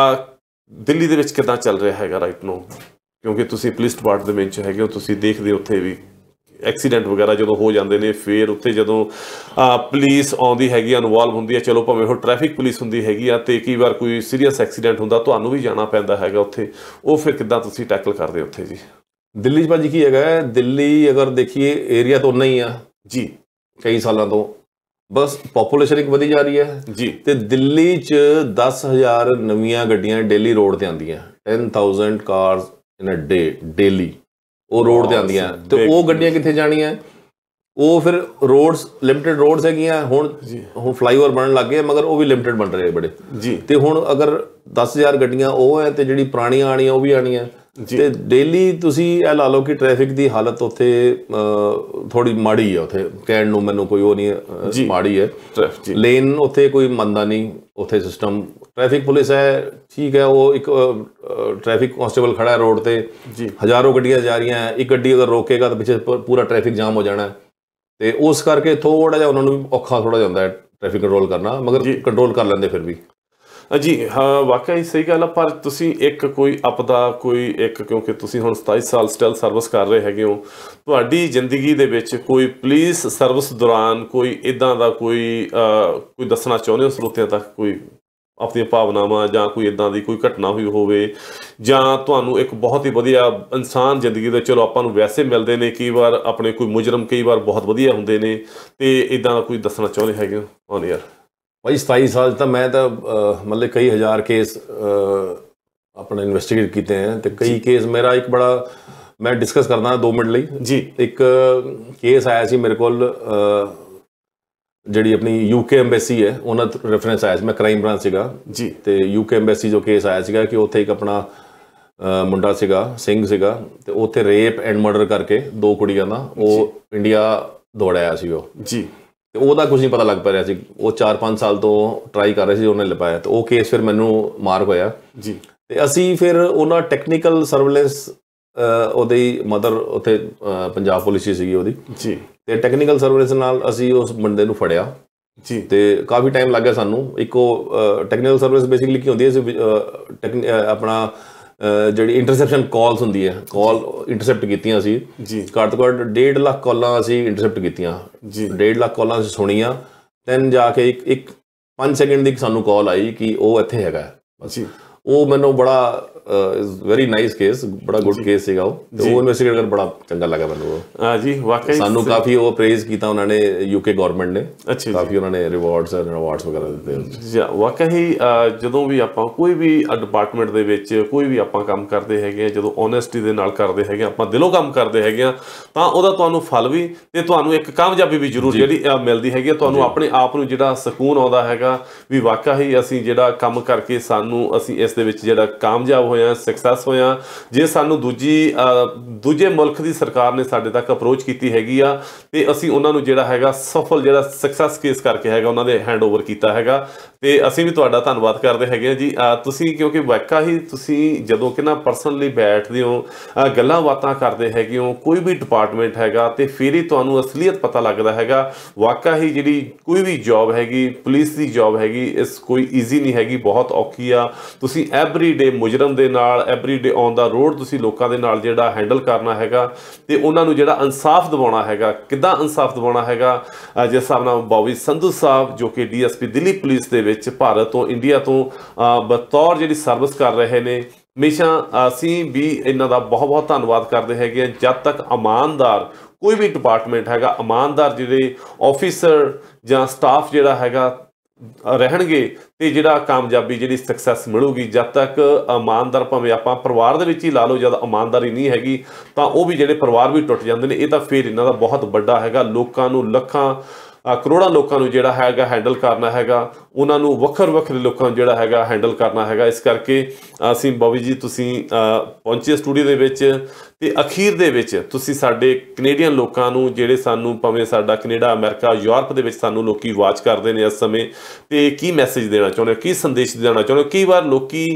ਦਿੱਲੀ ਦੇ ਵਿੱਚ ਕਿਦਾਂ ਚੱਲ ਰਿਹਾ ਹੈਗਾ ਰਾਈਟ ਨੋ ਕਿਉਂਕਿ ਤੁਸੀਂ ਪੁਲਿਸ ਡਿਪਾਰਟਮੈਂਟ ਦੇ ਵਿੱਚ ਹੈਗੇ ਹੋ ਤੁਸੀਂ ਦੇਖਦੇ ਉੱਥੇ ਵੀ ਐਕਸੀਡੈਂਟ ਵਗੈਰਾ ਜਦੋਂ ਹੋ ਜਾਂਦੇ ਨੇ ਫੇਰ ਉੱਥੇ ਜਦੋਂ ਪੁਲਿਸ ਆਉਂਦੀ ਹੈਗੀ ਇਨਵੋਲਵ ਹੁੰਦੀ ਹੈ ਚਲੋ ਭਾਵੇਂ ਉਹ ਟ੍ਰੈਫਿਕ ਪੁਲਿਸ ਹੁੰਦੀ ਹੈਗੀ ਆ ਤੇ ਕਈ ਵਾਰ ਕੋਈ ਸੀਰੀਅਸ ਐਕਸੀਡੈਂਟ ਹੁੰਦਾ ਤੁਹਾਨੂੰ ਵੀ ਜਾਣਾ ਪੈਂਦਾ ਹੈਗਾ ਉੱਥੇ ਉਹ ਫਿਰ ਕਿੱਦਾਂ ਤੁਸੀਂ ਟੈਕਲ ਕਰਦੇ ਉੱਥੇ ਜੀ ਦਿੱਲੀ 'ਚ ਭਾਜੀ ਕੀ ਹੈਗਾ ਦਿੱਲੀ ਅਗਰ ਦੇਖੀਏ ਏਰੀਆ ਤਾਂ ਉਨਾ ਹੀ ਆ ਜੀ ਕਈ ਸਾਲਾਂ ਤੋਂ ਬਸ ਪੋਪੂਲੇਸ਼ਨ ਇੱਕ ਵਧੀ ਜਾ ਰਹੀ ਹੈ ਜੀ ਤੇ ਦਿੱਲੀ 'ਚ 10000 ਨਵੀਆਂ ਗੱਡੀਆਂ ਡੇਲੀ ਰੋਡ ਤੇ ਆਉਂਦੀਆਂ 10000 cars in a day daily ਉਹ ਰੋਡ ਤੇ ਆਉਂਦੀਆਂ ਤੇ ਉਹ ਗੱਡੀਆਂ ਕਿੱਥੇ ਜਾਣੀਆਂ ਉਹ ਫਿਰ ਰੋਡਸ ਲਿਮਟਿਡ ਰੋਡਸ ਹੈਗੀਆਂ ਹੁਣ ਹੁਣ ਫਲਾਈਓਵਰ ਬਣਨ ਲੱਗ ਗਏ ਮਗਰ ਉਹ ਵੀ ਲਿਮਟਿਡ ਬਣ ਰਹੇ ਬੜੇ ਜੀ ਤੇ ਹੁਣ ਅਗਰ 10000 ਗੱਡੀਆਂ ਉਹ ਹੈ ਤੇ ਜਿਹੜੀ ਪੁਰਾਣੀਆਂ ਆਣੀਆਂ ਉਹ ਵੀ ਆਣੀਆਂ ਤੇ ਡੇਲੀ ਤੁਸੀਂ ਇਹ ਲਾ ਲਓ ਕਿ ਟ੍ਰੈਫਿਕ ਦੀ ਹਾਲਤ ਉੱਥੇ ਥੋੜੀ ਮਾੜੀ ਹੈ ਉੱਥੇ ਕਹਿਣ ਨੂੰ ਮੈਨੂੰ ਕੋਈ ਉਹ ਨਹੀਂ ਮਾੜੀ ਹੈ ਲੇਨ ਉੱਥੇ ਕੋਈ ਮੰਦਾ ਨਹੀਂ ਉੱਥੇ ਸਿਸਟਮ ਟ੍ਰੈਫਿਕ ਪੁਲਿਸ ਹੈ ਠੀਕ ਹੈ ਉਹ ਇੱਕ ਟ੍ਰੈਫਿਕ ਕਨਸਟੇਬਲ ਖੜਾ ਹੈ ਰੋਡ ਤੇ ਜੀ ਹਜ਼ਾਰੋਂ ਗੱਡੀਆਂ ਜਾ ਰਹੀਆਂ ਇੱਕ ਗੱਡੀ ਅਗਰ ਰੋਕੇਗਾ ਤਾਂ ਪਿੱਛੇ ਪੂਰਾ ਟ੍ਰੈਫਿਕ ਜਾਮ ਹੋ ਜਾਣਾ ਤੇ ਉਸ ਕਰਕੇ ਥੋੜਾ ਜਿਹਾ ਉਹਨਾਂ ਨੂੰ ਔਖਾ ਥੋੜਾ ਜਾਂਦਾ ਹੈ ਟ੍ਰੈਫਿਕ ਕੰਟਰੋਲ ਕਰਨਾ ਮਗਰ ਕੰਟਰੋਲ ਕਰ ਲੈਂਦੇ ਫਿਰ ਵੀ ਜੀ ਹਾਂ ਵਾਕਈ ਸਹੀ ਗੱਲ ਆ ਪਰ ਤੁਸੀਂ ਇੱਕ ਕੋਈ ਆਪਦਾ ਕੋਈ ਇੱਕ ਕਿਉਂਕਿ ਤੁਸੀਂ ਹੁਣ 27 ਸਾਲ ਸਟਿਲ ਸਰਵਿਸ ਕਰ ਰਹੇ ਹੈਗੇ ਹੋ ਤੁਹਾਡੀ ਜ਼ਿੰਦਗੀ ਦੇ ਵਿੱਚ ਕੋਈ ਪੁਲਿਸ ਸਰਵਿਸ ਦੌਰਾਨ ਕੋਈ ਇਦਾਂ ਦਾ ਕੋਈ ਕੋਈ ਦੱਸਣਾ ਚਾਹੁੰਦੇ ਹੋ ਸਰੋਤਿਆਂ ਤੱਕ ਕੋਈ ਆਪਣੀ ਭਾਵਨਾਵਾਂ ਜਾਂ ਕੋਈ ਇਦਾਂ ਦੀ ਕੋਈ ਘਟਨਾ ਹੋਈ ਹੋਵੇ ਜਾਂ ਤੁਹਾਨੂੰ ਇੱਕ ਬਹੁਤ ਹੀ ਵਧੀਆ ਇਨਸਾਨ ਜ਼ਿੰਦਗੀ ਦੇ ਚਲੋ ਆਪਾਂ ਨੂੰ ਵੈਸੇ ਮਿਲਦੇ ਨੇ ਕਈ ਵਾਰ ਆਪਣੇ ਕੋਈ ਮੁਜਰਮ ਕਈ ਵਾਰ ਬਹੁਤ ਵਧੀਆ ਹੁੰਦੇ ਨੇ ਤੇ ਇਦਾਂ ਦਾ ਕੋਈ ਦੱਸਣਾ ਚਾਹੁੰਦੇ ਹੈਗੇ ਹੋ ਹਾਂ ਯਾਰ ਭਾਈ 27 ਸਾਲ ਤਾਂ ਮੈਂ ਤਾਂ ਮਤਲਬ ਕਈ ਹਜ਼ਾਰ ਕੇਸ ਆਪਣਾ ਇਨਵੈਸਟੀਗੇਟ ਕੀਤੇ ਹਨ ਤੇ ਕਈ ਕੇਸ ਮੇਰਾ ਇੱਕ ਬੜਾ ਮੈਂ ਡਿਸਕਸ ਕਰਦਾ 2 ਮਿੰਟ ਲਈ ਜੀ ਇੱਕ ਕੇਸ ਆਇਆ ਸੀ ਮੇਰੇ ਕੋਲ ਜਿਹੜੀ ਆਪਣੀ ਯੂਕੇ ਐਮਬੈਸੀ ਹੈ ਉਹਨਾਂ ਤੋਂ ਰੈਫਰੈਂਸ ਆਇਆ ਸੀ ਮੈਂ ਕ੍ਰਾਈਮ ਬ੍ਰਾਂਚ ਸੀਗਾ ਜੀ ਤੇ ਯੂਕੇ ਐਮਬੈਸੀ ਜੋ ਕੇਸ ਆਇਆ ਸੀਗਾ ਕਿ ਉੱਥੇ ਇੱਕ ਆਪਣਾ ਮੁੰਡਾ ਸੀਗਾ ਸਿੰਘ ਸੀਗਾ ਤੇ ਉੱਥੇ ਰੇਪ ਐਂਡ ਮਰਡਰ ਕਰਕੇ ਦੋ ਕੁੜੀਆਂ ਦਾ ਉਹ ਇੰਡੀਆ ਦੌੜਾਇਆ ਸੀ ਉਹ ਜੀ ਤੇ ਉਹਦਾ ਕੁਝ ਨਹੀਂ ਪਤਾ ਲੱਗ ਪਾ ਰਿਹਾ ਸੀ ਉਹ 4-5 ਸਾਲ ਤੋਂ ਟਰਾਈ ਕਰ ਰਹੇ ਸੀ ਉਹਨੇ ਲਪਾਇਆ ਤੇ ਉਹ ਕੇਸ ਫਿਰ ਮੈਨੂੰ ਮਾਰ ਹੋਇਆ ਜੀ ਤੇ ਅਸੀਂ ਫਿਰ ਉਹਨਾਂ ਟੈਕਨੀਕਲ ਸਰਵੇਲੈਂਸ ਉਹਦੇ ਮਦਰ ਉਥੇ ਪੰਜਾਬ ਪੁਲਿਸ ਹੀ ਸੀਗੀ ਉਹਦੀ ਜੀ ਤੇ ਟੈਕਨੀਕਲ ਸਰਵੇਲੈਂਸ ਨਾਲ ਅਸੀਂ ਉਸ ਬੰਦੇ ਨੂੰ ਫੜਿਆ ਜੀ ਤੇ ਕਾਫੀ ਟਾਈਮ ਲੱਗਿਆ ਸਾਨੂੰ ਇੱਕੋ ਟੈਕਨੀਕਲ ਸਰਵਿਸ ਬੇਸਿਕਲੀ ਕੀ ਹੁੰਦੀ ਹੈ ਜੀ ਆਪਣਾ ਜਿਹੜੀ ਇੰਟਰਸੈਪਸ਼ਨ ਕਾਲਸ ਹੁੰਦੀ ਹੈ ਕਾਲ ਇੰਟਰਸੈਪਟ ਕੀਤੀਆਂ ਅਸੀਂ ਜੀ ਘੱਟ ਤੋਂ ਘੱਟ 1.5 ਲੱਖ ਕਾਲਾਂ ਅਸੀਂ ਇੰਟਰਸੈਪਟ ਕੀਤੀਆਂ ਜੀ 1.5 ਲੱਖ ਕਾਲਾਂ ਅਸੀਂ ਸੁਣੀਆਂ ਤੈਨ ਜਾ ਕੇ ਇੱਕ ਇੱਕ 5 ਸੈਕਿੰਡ ਦੀ ਸਾਨੂੰ ਕਾਲ ਆਈ ਕਿ ਉਹ ਇੱਥੇ ਹੈਗਾ ਅਸੀਂ ਉਹ ਮੈਨੂੰ ਬੜਾ ਇਜ਼ ਵੈਰੀ ਨਾਈਸ ਕੇਸ ਬੜਾ ਗੁੱਡ ਕੇਸ ਸੀਗਾ ਉਹ ਤੇ ਉਹ ਇਨਵੈਸਟੀਗੇਟ ਕਰ ਬੜਾ ਚੰਗਾ ਲੱਗਾ ਮੈਨੂੰ ਉਹ ਹਾਂ ਜੀ ਵਾਕਈ ਸਾਨੂੰ ਕਾਫੀ ਉਹ ਪ੍ਰੇਜ਼ ਕੀਤਾ ਉਹਨਾਂ ਨੇ ਯੂਕੇ ਗਵਰਨਮੈਂਟ ਨੇ ਕਾਫੀ ਉਹਨਾਂ ਨੇ ਰਿਵਾਰਡਸ ਐਂਡ ਅਵਾਰਡਸ ਵਗੈਰਾ ਦਿੱਤੇ ਜੀ ਵਾਕਈ ਜਦੋਂ ਵੀ ਆਪਾਂ ਕੋਈ ਵੀ ਡਿਪਾਰਟਮੈਂਟ ਦੇ ਵਿੱਚ ਕੋਈ ਵੀ ਆਪਾਂ ਕੰਮ ਕਰਦੇ ਹੈਗੇ ਆ ਜਦੋਂ ਓਨੈਸਟੀ ਦੇ ਨਾਲ ਕਰਦੇ ਹੈਗੇ ਆਪਾਂ ਦਿਲੋਂ ਕੰਮ ਕਰਦੇ ਹੈਗੇ ਆ ਤਾਂ ਉਹਦਾ ਤੁਹਾਨੂੰ ਫਲ ਵੀ ਤੇ ਤੁਹਾਨੂੰ ਇੱਕ ਕਾਮਯਾਬੀ ਵੀ ਜ਼ਰੂਰ ਜਿਹੜੀ ਮਿਲਦੀ ਹੈਗੀ ਤੁਹਾਨੂੰ ਆਪਣੇ ਆਪ ਨੂੰ ਜਿਹੜਾ ਸਕੂਨ ਆਉਂਦਾ ਹੈਗਾ ਵੀ ਵਾਕਈ ਅਸੀਂ ਜਿਹੜਾ ਕੰਮ ਕਰਕੇ ਸਾਨੂੰ ਅਸੀਂ ਇਸ ਦੇ ਵਿੱਚ ਜਿਹੜਾ ਕਾਮਯਾਬ ਹੋਇਆ ਸਕਸੈਸ ਹੋਇਆ ਜੇ ਸਾਨੂੰ ਦੂਜੀ ਦੂਜੇ ਮੁਲਕ ਦੀ ਸਰਕਾਰ ਨੇ ਸਾਡੇ ਤੱਕ ਅਪਰੋਚ ਕੀਤੀ ਹੈਗੀ ਆ ਤੇ ਅਸੀਂ ਉਹਨਾਂ ਨੂੰ ਜਿਹੜਾ ਹੈਗਾ ਸਫਲ ਜਿਹੜਾ ਸਕਸੈਸ ਕੇਸ ਕਰਕੇ ਹੈਗਾ ਉਹਨਾਂ ਦੇ ਹੈਂਡਓਵਰ ਕੀਤਾ ਹੈਗਾ ਤੇ ਅਸੀਂ ਵੀ ਤੁਹਾਡਾ ਧੰਨਵਾਦ ਕਰਦੇ ਹੈਗੇ ਆ ਜੀ ਤੁਸੀਂ ਕਿਉਂਕਿ ਵਾਕਾ ਹੀ ਤੁਸੀਂ ਜਦੋਂ ਕਿ ਨਾ ਪਰਸਨਲੀ ਬੈਠਦੇ ਹੋ ਗੱਲਾਂ ਬਾਤਾਂ ਕਰਦੇ ਹੈਗੇ ਹੋ ਕੋਈ ਵੀ ਡਿਪਾਰਟਮੈਂਟ ਹੈਗਾ ਤੇ ਫਿਰ ਹੀ ਤੁਹਾਨੂੰ ਅਸਲੀਅਤ ਪਤਾ ਲੱਗਦਾ ਹੈਗਾ ਵਾਕਾ ਹੀ ਜਿਹੜੀ ਕੋਈ ਵੀ ਜੌਬ ਹੈਗੀ ਪੁਲਿਸ ਦੀ ਜੌਬ ਹੈਗੀ ਇਸ ਕੋਈ ਈਜ਼ੀ ਨਹੀਂ ਹੈਗੀ ਬਹੁਤ ਔਖੀ ਆ ਤੁਸੀਂ ਤੁਸੀਂ ਐਵਰੀਡੇ ਮੁਜਰਮ ਦੇ ਨਾਲ ਐਵਰੀਡੇ ਔਨ ਦਾ ਰੋਡ ਤੁਸੀਂ ਲੋਕਾਂ ਦੇ ਨਾਲ ਜਿਹੜਾ ਹੈਂਡਲ ਕਰਨਾ ਹੈਗਾ ਤੇ ਉਹਨਾਂ ਨੂੰ ਜਿਹੜਾ ਇਨਸਾਫ ਦਿਵਾਉਣਾ ਹੈਗਾ ਕਿੱਦਾਂ ਇਨਸਾਫ ਦਿਵਾਉਣਾ ਹੈਗਾ ਜਿਸ ਹਿਸਾਬ ਨਾਲ ਬੌਬੀ ਸੰਧੂ ਸਾਹਿਬ ਜੋ ਕਿ ਡੀਐਸਪੀ ਦਿੱਲੀ ਪੁਲਿਸ ਦੇ ਵਿੱਚ ਭਾਰਤ ਤੋਂ ਇੰਡੀਆ ਤੋਂ ਬਤੌਰ ਜਿਹੜੀ ਸਰਵਿਸ ਕਰ ਰਹੇ ਨੇ ਮੇਸ਼ਾ ਅਸੀਂ ਵੀ ਇਹਨਾਂ ਦਾ ਬਹੁਤ ਬਹੁਤ ਧੰਨਵਾਦ ਕਰਦੇ ਹੈਗੇ ਜਦ ਤੱਕ ਇਮਾਨਦਾਰ ਕੋਈ ਵੀ ਡਿਪਾਰਟਮੈਂਟ ਹੈਗਾ ਇਮਾਨਦਾਰ ਜਿਹੜੇ ਆਫੀਸਰ ਜਾਂ ਸਟਾਫ ਜਿਹੜਾ ਹੈਗਾ ਰਹਿਣਗੇ ਤੇ ਜਿਹੜਾ ਕਾਮਯਾਬੀ ਜਿਹੜੀ ਸਕਸੈਸ ਮਿਲੂਗੀ ਜਦ ਤੱਕ ਇਮਾਨਦਾਰ ਭਾਵੇਂ ਆਪਾਂ ਪਰਿਵਾਰ ਦੇ ਵਿੱਚ ਹੀ ਲਾ ਲਓ ਜਦ ਇਮਾਨਦਾਰੀ ਨਹੀਂ ਹੈਗੀ ਤਾਂ ਉਹ ਵੀ ਜਿਹੜੇ ਪਰਿਵਾਰ ਵੀ ਟੁੱਟ ਜਾਂਦੇ ਨੇ ਇਹ ਤਾਂ ਫੇਰ ਇਹਨਾਂ ਦਾ ਬਹੁਤ ਵੱਡਾ ਹੈਗਾ ਲੋਕਾਂ ਨੂੰ ਲੱਖਾਂ ਕਰੋੜਾਂ ਲੋਕਾਂ ਨੂੰ ਜਿਹੜਾ ਹੈਗਾ ਹੈਂਡਲ ਕਰਨਾ ਹੈਗਾ ਉਹਨਾਂ ਨੂੰ ਵੱਖਰ ਵੱਖਰੇ ਲੋਕਾਂ ਨੂੰ ਜਿਹੜਾ ਹੈਗਾ ਹੈਂਡਲ ਕਰਨਾ ਹੈਗਾ ਇਸ ਕਰਕੇ ਅਸੀਂ ਬੋਬੀ ਜੀ ਤੁਸੀਂ ਪਹੁੰਚੇ ਸਟੂਡੀਓ ਦੇ ਵਿੱਚ ਤੇ ਅਖੀਰ ਦੇ ਵਿੱਚ ਤੁਸੀਂ ਸਾਡੇ ਕੈਨੇਡੀਅਨ ਲੋਕਾਂ ਨੂੰ ਜਿਹੜੇ ਸਾਨੂੰ ਭਾਵੇਂ ਸਾਡਾ ਕੈਨੇਡਾ ਅਮਰੀਕਾ ਯੂਰਪ ਦੇ ਵਿੱਚ ਸਾਨੂੰ ਲੋਕੀ ਵਾਚ ਕਰਦੇ ਨੇ ਇਸ ਸਮੇਂ ਤੇ ਕੀ ਮੈਸੇਜ ਦੇਣਾ ਚਾਹੁੰਦੇ ਹੋ ਕੀ ਸੰਦੇਸ਼ ਦੇਣਾ ਚਾਹੁੰਦੇ ਹੋ ਕਈ ਵਾਰ ਲੋਕੀ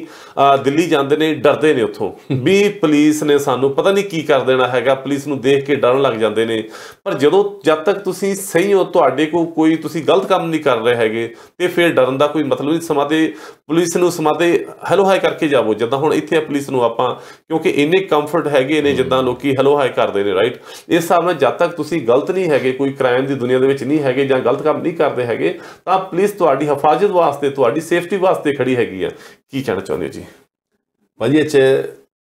ਦਿੱਲੀ ਜਾਂਦੇ ਨੇ ਡਰਦੇ ਨੇ ਉੱਥੋਂ ਵੀ ਪੁਲਿਸ ਨੇ ਸਾਨੂੰ ਪਤਾ ਨਹੀਂ ਕੀ ਕਰ ਦੇਣਾ ਹੈਗਾ ਪੁਲਿਸ ਨੂੰ ਦੇਖ ਕੇ ਡਰਨ ਲੱਗ ਜਾਂਦੇ ਨੇ ਪਰ ਜਦੋਂ ਜਦ ਤੱਕ ਤੁਸੀਂ ਸਹੀ ਹੋ ਤੁਹਾਡੇ ਕੋਲ ਕੋਈ ਤੁਸੀਂ ਗਲਤ ਕੰਮ ਨਹੀਂ ਕਰ ਰਹੇ ਹੈਗੇ ਤੇ ਫਿਰ ਡਰਨ ਦਾ ਕੋਈ ਮਤਲਬ ਨਹੀਂ ਸਮਾਂ ਤੇ ਪੁਲਿਸ ਨੂੰ ਸਮਾਦੇ ਹੈਲੋ ਹਾਈ ਕਰਕੇ ਜਾਵੋ ਜਿੱਦਾਂ ਹੁਣ ਇੱਥੇ ਪੁਲਿਸ ਨੂੰ ਆਪਾਂ ਕਿਉਂਕਿ ਇੰਨੇ ਕੰਫਰਟ ਹੈਗੇ ਨੇ ਜਿੱਦਾਂ ਲੋਕੀ ਹੈਲੋ ਹਾਈ ਕਰਦੇ ਨੇ ਰਾਈਟ ਇਸ ਹਿਸਾਬ ਨਾਲ ਜਦ ਤੱਕ ਤੁਸੀਂ ਗਲਤ ਨਹੀਂ ਹੈਗੇ ਕੋਈ ਕ੍ਰਾਈਮ ਦੀ ਦੁਨੀਆ ਦੇ ਵਿੱਚ ਨਹੀਂ ਹੈਗੇ ਜਾਂ ਗਲਤ ਕੰਮ ਨਹੀਂ ਕਰਦੇ ਹੈਗੇ ਤਾਂ ਪੁਲਿਸ ਤੁਹਾਡੀ ਹਫਾਜ਼ਤ ਵਾਸਤੇ ਤੁਹਾਡੀ ਸੇਫਟੀ ਵਾਸਤੇ ਖੜੀ ਹੈਗੀ ਆ ਕੀ ਕਹਿਣਾ ਚਾਹੁੰਦੇ ਹੋ ਜੀ ਭਾਜੀ ਇਹ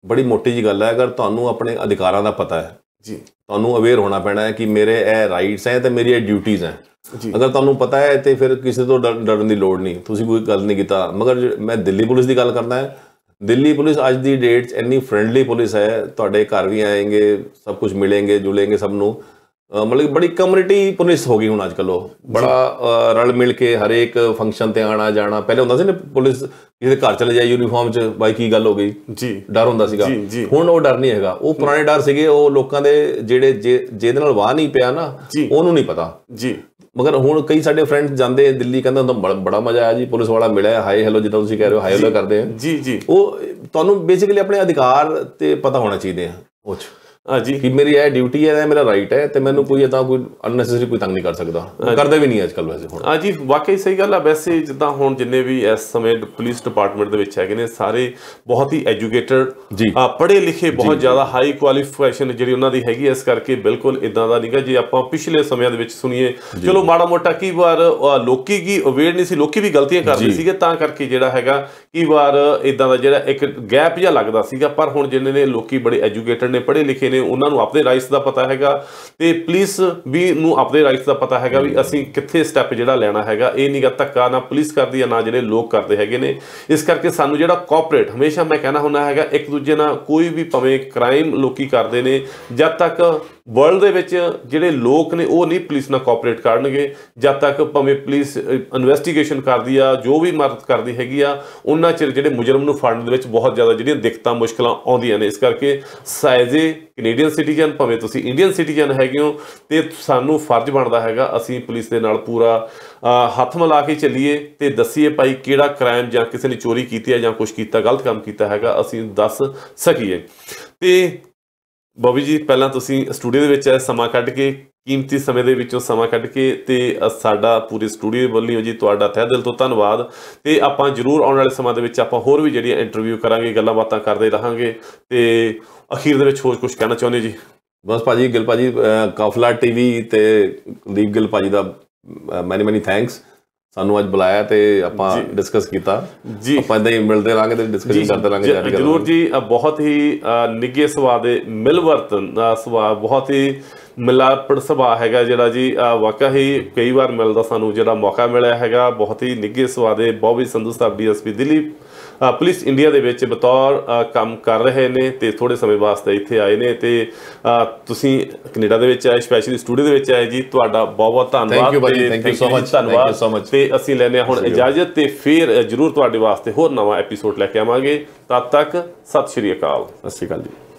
ਬੜੀ ਮੋਟੀ ਜੀ ਗੱਲ ਹੈ ਅਗਰ ਤੁਹਾਨੂੰ ਆਪਣੇ ਅਧਿਕਾਰਾਂ ਦਾ ਪਤਾ ਹੈ ਜੀ ਤੁਹਾਨੂੰ ਅਵੇਅਰ ਹੋਣਾ ਪੈਣਾ ਹੈ ਕਿ ਮੇਰੇ ਇਹ ਰਾਈਟਸ ਹੈ ਤੇ ਮੇਰੀ ਇਹ ਡਿਊਟੀਆਂ ਹੈ ਅਗਰ ਤੁਹਾਨੂੰ ਪਤਾ ਹੈ ਤੇ ਫਿਰ ਕਿਸੇ ਤੋਂ ਡਰਨ ਦੀ ਲੋੜ ਨਹੀਂ ਤੁਸੀਂ ਕੋਈ ਗੱਲ ਨਹੀਂ ਕੀਤਾ ਮਗਰ ਮੈਂ ਦਿੱਲੀ ਪੁਲਿਸ ਦੀ ਗੱਲ ਕਰਦਾ ਹੈ ਦਿੱਲੀ ਪੁਲਿਸ ਅੱਜ ਦੀ ਡੇਟ ਇੰਨੀ ਫ੍ਰੈਂਡਲੀ ਪੁਲਿਸ ਹੈ ਤੁਹਾਡੇ ਘਰ ਵੀ ਆਏਗੇ ਸਭ ਕੁਝ ਮਿਲेंगे ਜੁਲेंगे ਸਭ ਨੂੰ ਮਤਲਬ ਬੜੀ ਕਮਿਊਨਿਟੀ ਪੁਲਿਸ ਹੋ ਗਈ ਹੁਣ ਅੱਜ ਕੱਲੋ ਬੜਾ ਰਲ ਮਿਲ ਕੇ ਹਰੇਕ ਫੰਕਸ਼ਨ ਤੇ ਆਣਾ ਜਾਣਾ ਪਹਿਲੇ ਹੁੰਦਾ ਸੀ ਨਾ ਪੁਲਿਸ ਕਿਸੇ ਘਰ ਚਲੇ ਜਾਏ ਯੂਨੀਫਾਰਮ 'ਚ ਬਾਈ ਕੀ ਗੱਲ ਹੋ ਗਈ ਜੀ ਡਰ ਹੁੰਦਾ ਸੀਗਾ ਹੁਣ ਉਹ ਡਰ ਨਹੀਂ ਹੈਗਾ ਉਹ ਪੁਰਾਣੇ ਡਰ ਸੀਗੇ ਉਹ ਲੋਕਾਂ ਦੇ ਜਿਹੜੇ ਜਿਹਦੇ ਨਾਲ ਵਾਹ ਨਹੀਂ ਪਿਆ ਨਾ ਉਹਨੂੰ ਨਹੀਂ ਪਤਾ ਜੀ ਮਗਰ ਹੁਣ ਕਈ ਸਾਡੇ ਫਰੈਂਡਸ ਜਾਂਦੇ ਦਿੱਲੀ ਕਹਿੰਦਾ ਹੁੰਦਾ ਬੜਾ ਮਜ਼ਾ ਆਇਆ ਜੀ ਪੁਲਿਸ ਵਾਲਾ ਮਿਲਿਆ ਹਾਈ ਹੈਲੋ ਜਿੱਦਾਂ ਤੁਸੀਂ ਕਹਿ ਰਹੇ ਹੋ ਹਾਈ ਹੈਲੋ ਕਰਦੇ ਆ ਜੀ ਜੀ ਉਹ ਤੁਹਾਨੂੰ ਬੇਸਿਕਲੀ ਆਪਣੇ ਅਧਿਕਾਰ ਤੇ ਪਤਾ ਹੋਣਾ ਚਾਹੀਦੇ ਆ ਉਹ ਹਾਂਜੀ ਕਿ ਮੇਰੀ ਇਹ ਡਿਊਟੀ ਹੈ ਇਹ ਮੇਰਾ ਰਾਈਟ ਹੈ ਤੇ ਮੈਨੂੰ ਕੋਈ ਤਾਂ ਕੋਈ ਅਨਨੈਸੈਸਰੀ ਕੋਈ ਤੰਗ ਨਹੀਂ ਕਰ ਸਕਦਾ ਕਰਦੇ ਵੀ ਨਹੀਂ ਅੱਜ ਕੱਲ ਵੈਸੇ ਹੁਣ ਹਾਂਜੀ ਵਾਕਈ ਸਹੀ ਗੱਲ ਆ ਵੈਸੇ ਜਿੱਦਾਂ ਹੁਣ ਜਿੰਨੇ ਵੀ ਇਸ ਸਮੇਂ ਪੁਲਿਸ ਡਿਪਾਰਟਮੈਂਟ ਦੇ ਵਿੱਚ ਹੈਗੇ ਨੇ ਸਾਰੇ ਬਹੁਤ ਹੀ ਐਜੂਕੇਟਡ ਪੜ੍ਹੇ ਲਿਖੇ ਬਹੁਤ ਜ਼ਿਆਦਾ ਹਾਈ ਕੁਆਲੀਫਿਕੇਸ਼ਨ ਜਿਹੜੀ ਉਹਨਾਂ ਦੀ ਹੈਗੀ ਇਸ ਕਰਕੇ ਬਿਲਕੁਲ ਇਦਾਂ ਦਾ ਨਹੀਂਗਾ ਜੇ ਆਪਾਂ ਪਿਛਲੇ ਸਮਿਆਂ ਦੇ ਵਿੱਚ ਸੁਣੀਏ ਚਲੋ ਮਾੜਾ ਮੋਟਾ ਕੀ ਵਾਰ ਲੋਕੀ ਕੀ ਅਵੇਅਰ ਨਹੀਂ ਸੀ ਲੋਕੀ ਵੀ ਗਲਤੀਆਂ ਕਰਦੇ ਸੀਗੇ ਤਾਂ ਕਰਕੇ ਜਿਹੜਾ ਹੈਗਾ ਕੀ ਵਾਰ ਇਦਾਂ ਦਾ ਜਿਹੜਾ ਇੱਕ ਗੈਪ ਜਿਹਾ ਲੱਗਦਾ ਸੀਗਾ ਪਰ ਹੁਣ ਜਿੰਨੇ ਨੇ ਲੋਕੀ ਬੜੇ ਐਜੂਕੇਟਡ ਨੇ ਪੜ੍ਹੇ ਲਿਖੇ ਨੇ ਉਹਨਾਂ ਨੂੰ ਆਪਣੇ ਰਾਈਟਸ ਦਾ ਪਤਾ ਹੈਗਾ ਤੇ ਪੁਲਿਸ ਵੀ ਨੂੰ ਆਪਣੇ ਰਾਈਟਸ ਦਾ ਪਤਾ ਹੈਗਾ ਵੀ ਅਸੀਂ ਕਿੱਥੇ ਸਟੈਪ ਜਿਹੜਾ ਲੈਣਾ ਹੈਗਾ ਇਹ ਨਹੀਂਗਾ ਧੱਕਾ ਨਾ ਪੁਲਿਸ ਕਰਦੀ ਆ ਨਾ ਜਿਹੜੇ ਲੋਕ ਕਰਦੇ ਹੈਗੇ ਨੇ ਇਸ ਕਰਕੇ ਸਾਨੂੰ ਜਿਹੜਾ ਕੋਆਪਰੇਟ ਹਮੇਸ਼ਾ ਮੈਂ ਕਹਿਣਾ ਹੁੰਦਾ ਹੈਗਾ ਇੱਕ ਦੂਜੇ ਨਾਲ ਕੋਈ ਵੀ ਭਵੇਂ ਕ੍ਰਾਈਮ ਲੋਕੀ ਕਰਦੇ ਨੇ ਜਦ ਤੱਕ ਵਰਲਡ ਦੇ ਵਿੱਚ ਜਿਹੜੇ ਲੋਕ ਨੇ ਉਹ ਨਹੀਂ ਪੁਲਿਸ ਨਾਲ ਕੋਆਪਰੇਟ ਕਰਨਗੇ ਜਦ ਤੱਕ ਭਾਵੇਂ ਪੁਲਿਸ ਇਨਵੈਸਟੀਗੇਸ਼ਨ ਕਰਦੀ ਆ ਜੋ ਵੀ ਮਦਦ ਕਰਦੀ ਹੈਗੀ ਆ ਉਹਨਾਂ ਚਿਰ ਜਿਹੜੇ ਮੁਜਰਮ ਨੂੰ ਫੜਨ ਦੇ ਵਿੱਚ ਬਹੁਤ ਜ਼ਿਆਦਾ ਜਿਹੜੀਆਂ ਦਿੱਕਤਾਂ ਮੁਸ਼ਕਲਾਂ ਆਉਂਦੀਆਂ ਨੇ ਇਸ ਕਰਕੇ ਸਾਇਜ਼ੇ ਕੈਨੇਡੀਅਨ ਸਿਟੀਜ਼ਨ ਭਾਵੇਂ ਤੁਸੀਂ ਇੰਡੀਅਨ ਸਿਟੀਜ਼ਨ ਹੈਗੇ ਹੋ ਤੇ ਸਾਨੂੰ ਫਰਜ਼ ਬਣਦਾ ਹੈਗਾ ਅਸੀਂ ਪੁਲਿਸ ਦੇ ਨਾਲ ਪੂਰਾ ਹੱਥ ਮਿਲਾ ਕੇ ਚੱਲੀਏ ਤੇ ਦੱਸੀਏ ਭਾਈ ਕਿਹੜਾ ਕ੍ਰਾਈਮ ਜਾਂ ਕਿਸੇ ਨੇ ਚੋਰੀ ਕੀਤੀ ਹੈ ਜਾਂ ਕੁਝ ਕੀਤਾ ਗਲਤ ਕੰਮ ਕੀਤਾ ਹੈਗਾ ਅਸੀਂ ਦੱਸ ਸਕੀਏ ਤੇ ਬੋਬੀ ਜੀ ਪਹਿਲਾਂ ਤੁਸੀਂ ਸਟੂਡੀਓ ਦੇ ਵਿੱਚ ਸਮਾਂ ਕੱਢ ਕੇ ਕੀਮਤੀ ਸਮੇਂ ਦੇ ਵਿੱਚੋਂ ਸਮਾਂ ਕੱਢ ਕੇ ਤੇ ਸਾਡਾ ਪੂਰੇ ਸਟੂਡੀਓ ਵੱਲੋਂ ਜੀ ਤੁਹਾਡਾ ਤਹਿ ਦਿਲ ਤੋਂ ਧੰਨਵਾਦ ਤੇ ਆਪਾਂ ਜਰੂਰ ਆਉਣ ਵਾਲੇ ਸਮਾਂ ਦੇ ਵਿੱਚ ਆਪਾਂ ਹੋਰ ਵੀ ਜਿਹੜੀਆਂ ਇੰਟਰਵਿਊ ਕਰਾਂਗੇ ਗੱਲਾਂ ਬਾਤਾਂ ਕਰਦੇ ਰਹਾਂਗੇ ਤੇ ਅਖੀਰ ਦੇ ਵਿੱਚ ਹੋਰ ਕੁਝ ਕਹਿਣਾ ਚਾਹੁੰਦੇ ਜੀ ਬਸ ਭਾਜੀ ਗਿਲ ਭਾਜੀ ਕਾਫਲਾ ਟੀਵੀ ਤੇ ਦੀਪ ਗਿਲ ਭਾਜੀ ਦਾ ਮੈਨੀ ਮੈਨੀ ਥੈਂਕਸ ਸਾਨੂੰ ਅੱਜ ਬੁਲਾਇਆ ਤੇ ਆਪਾਂ ਡਿਸਕਸ ਕੀਤਾ ਆਪਾਂ ਇਦਾਂ ਹੀ ਮਿਲਦੇ ਰਾਂਗੇ ਤੇ ਡਿਸਕਸ ਕਰਦੇ ਰਾਂਗੇ ਜਾਰੀ ਕਰਾਂਗੇ ਜਰੂਰ ਜੀ ਬਹੁਤ ਹੀ ਨਿੱਗੇ ਸੁਭਾਅ ਦੇ ਮਿਲਵਰਤਨ ਦਾ ਸੁਭਾਅ ਬਹੁਤ ਹੀ ਮਿਲਾਪੜ ਸੁਭਾਅ ਹੈਗਾ ਜਿਹੜਾ ਜੀ ਵਾਕਿਆ ਹੀ ਕਈ ਵਾਰ ਮਿਲਦਾ ਸਾਨੂੰ ਜਿਹੜਾ ਮੌਕਾ ਮਿਲਿਆ ਹੈਗਾ ਬਹੁਤ ਹੀ ਨਿੱਗੇ ਸੁਭਾਅ ਦੇ Bobby Sandhu Sahib DSP Delhi police India ਦੇ ਵਿੱਚ ਬਤੌਰ ਕੰਮ ਕਰ ਰਹੇ ਨੇ ਤੇ ਥੋੜੇ ਸਮੇਂ ਵਾਸਤੇ ਇੱਥੇ ਆਏ ਨੇ ਤੇ ਤੁਸੀਂ ਕੈਨੇਡਾ ਦੇ ਵਿੱਚ ਆਏ ਸਪੈਸ਼ਲੀ ਸਟੂਡੀਓ ਦੇ ਵਿੱਚ ਆਏ ਜੀ ਤੁਹਾਡਾ ਬਹੁਤ ਬਹੁਤ ਧੰਨਵਾਦ ਥੈਂਕ ਯੂ ਬਾਈ ਥੈਂਕ ਯੂ ਸੋ ਮਚ ਧੰਨਵਾਦ ਸੋ ਮਚ ਤੇ ਅਸੀਂ ਲੈਨੇ ਆ ਹੁਣ ਇਜਾਜ਼ਤ ਤੇ ਫੇਰ ਜਰੂਰ ਤੁਹਾਡੇ ਵਾਸਤੇ ਹੋਰ ਨਵਾਂ ਐਪੀਸੋਡ ਲੈ ਕੇ ਆਵਾਂਗੇ ਤਦ ਤੱਕ ਸਤਿ ਸ਼੍ਰੀ ਅਕਾਲ ਸਤਿ ਸ਼੍ਰੀ ਅਕਾਲ ਜੀ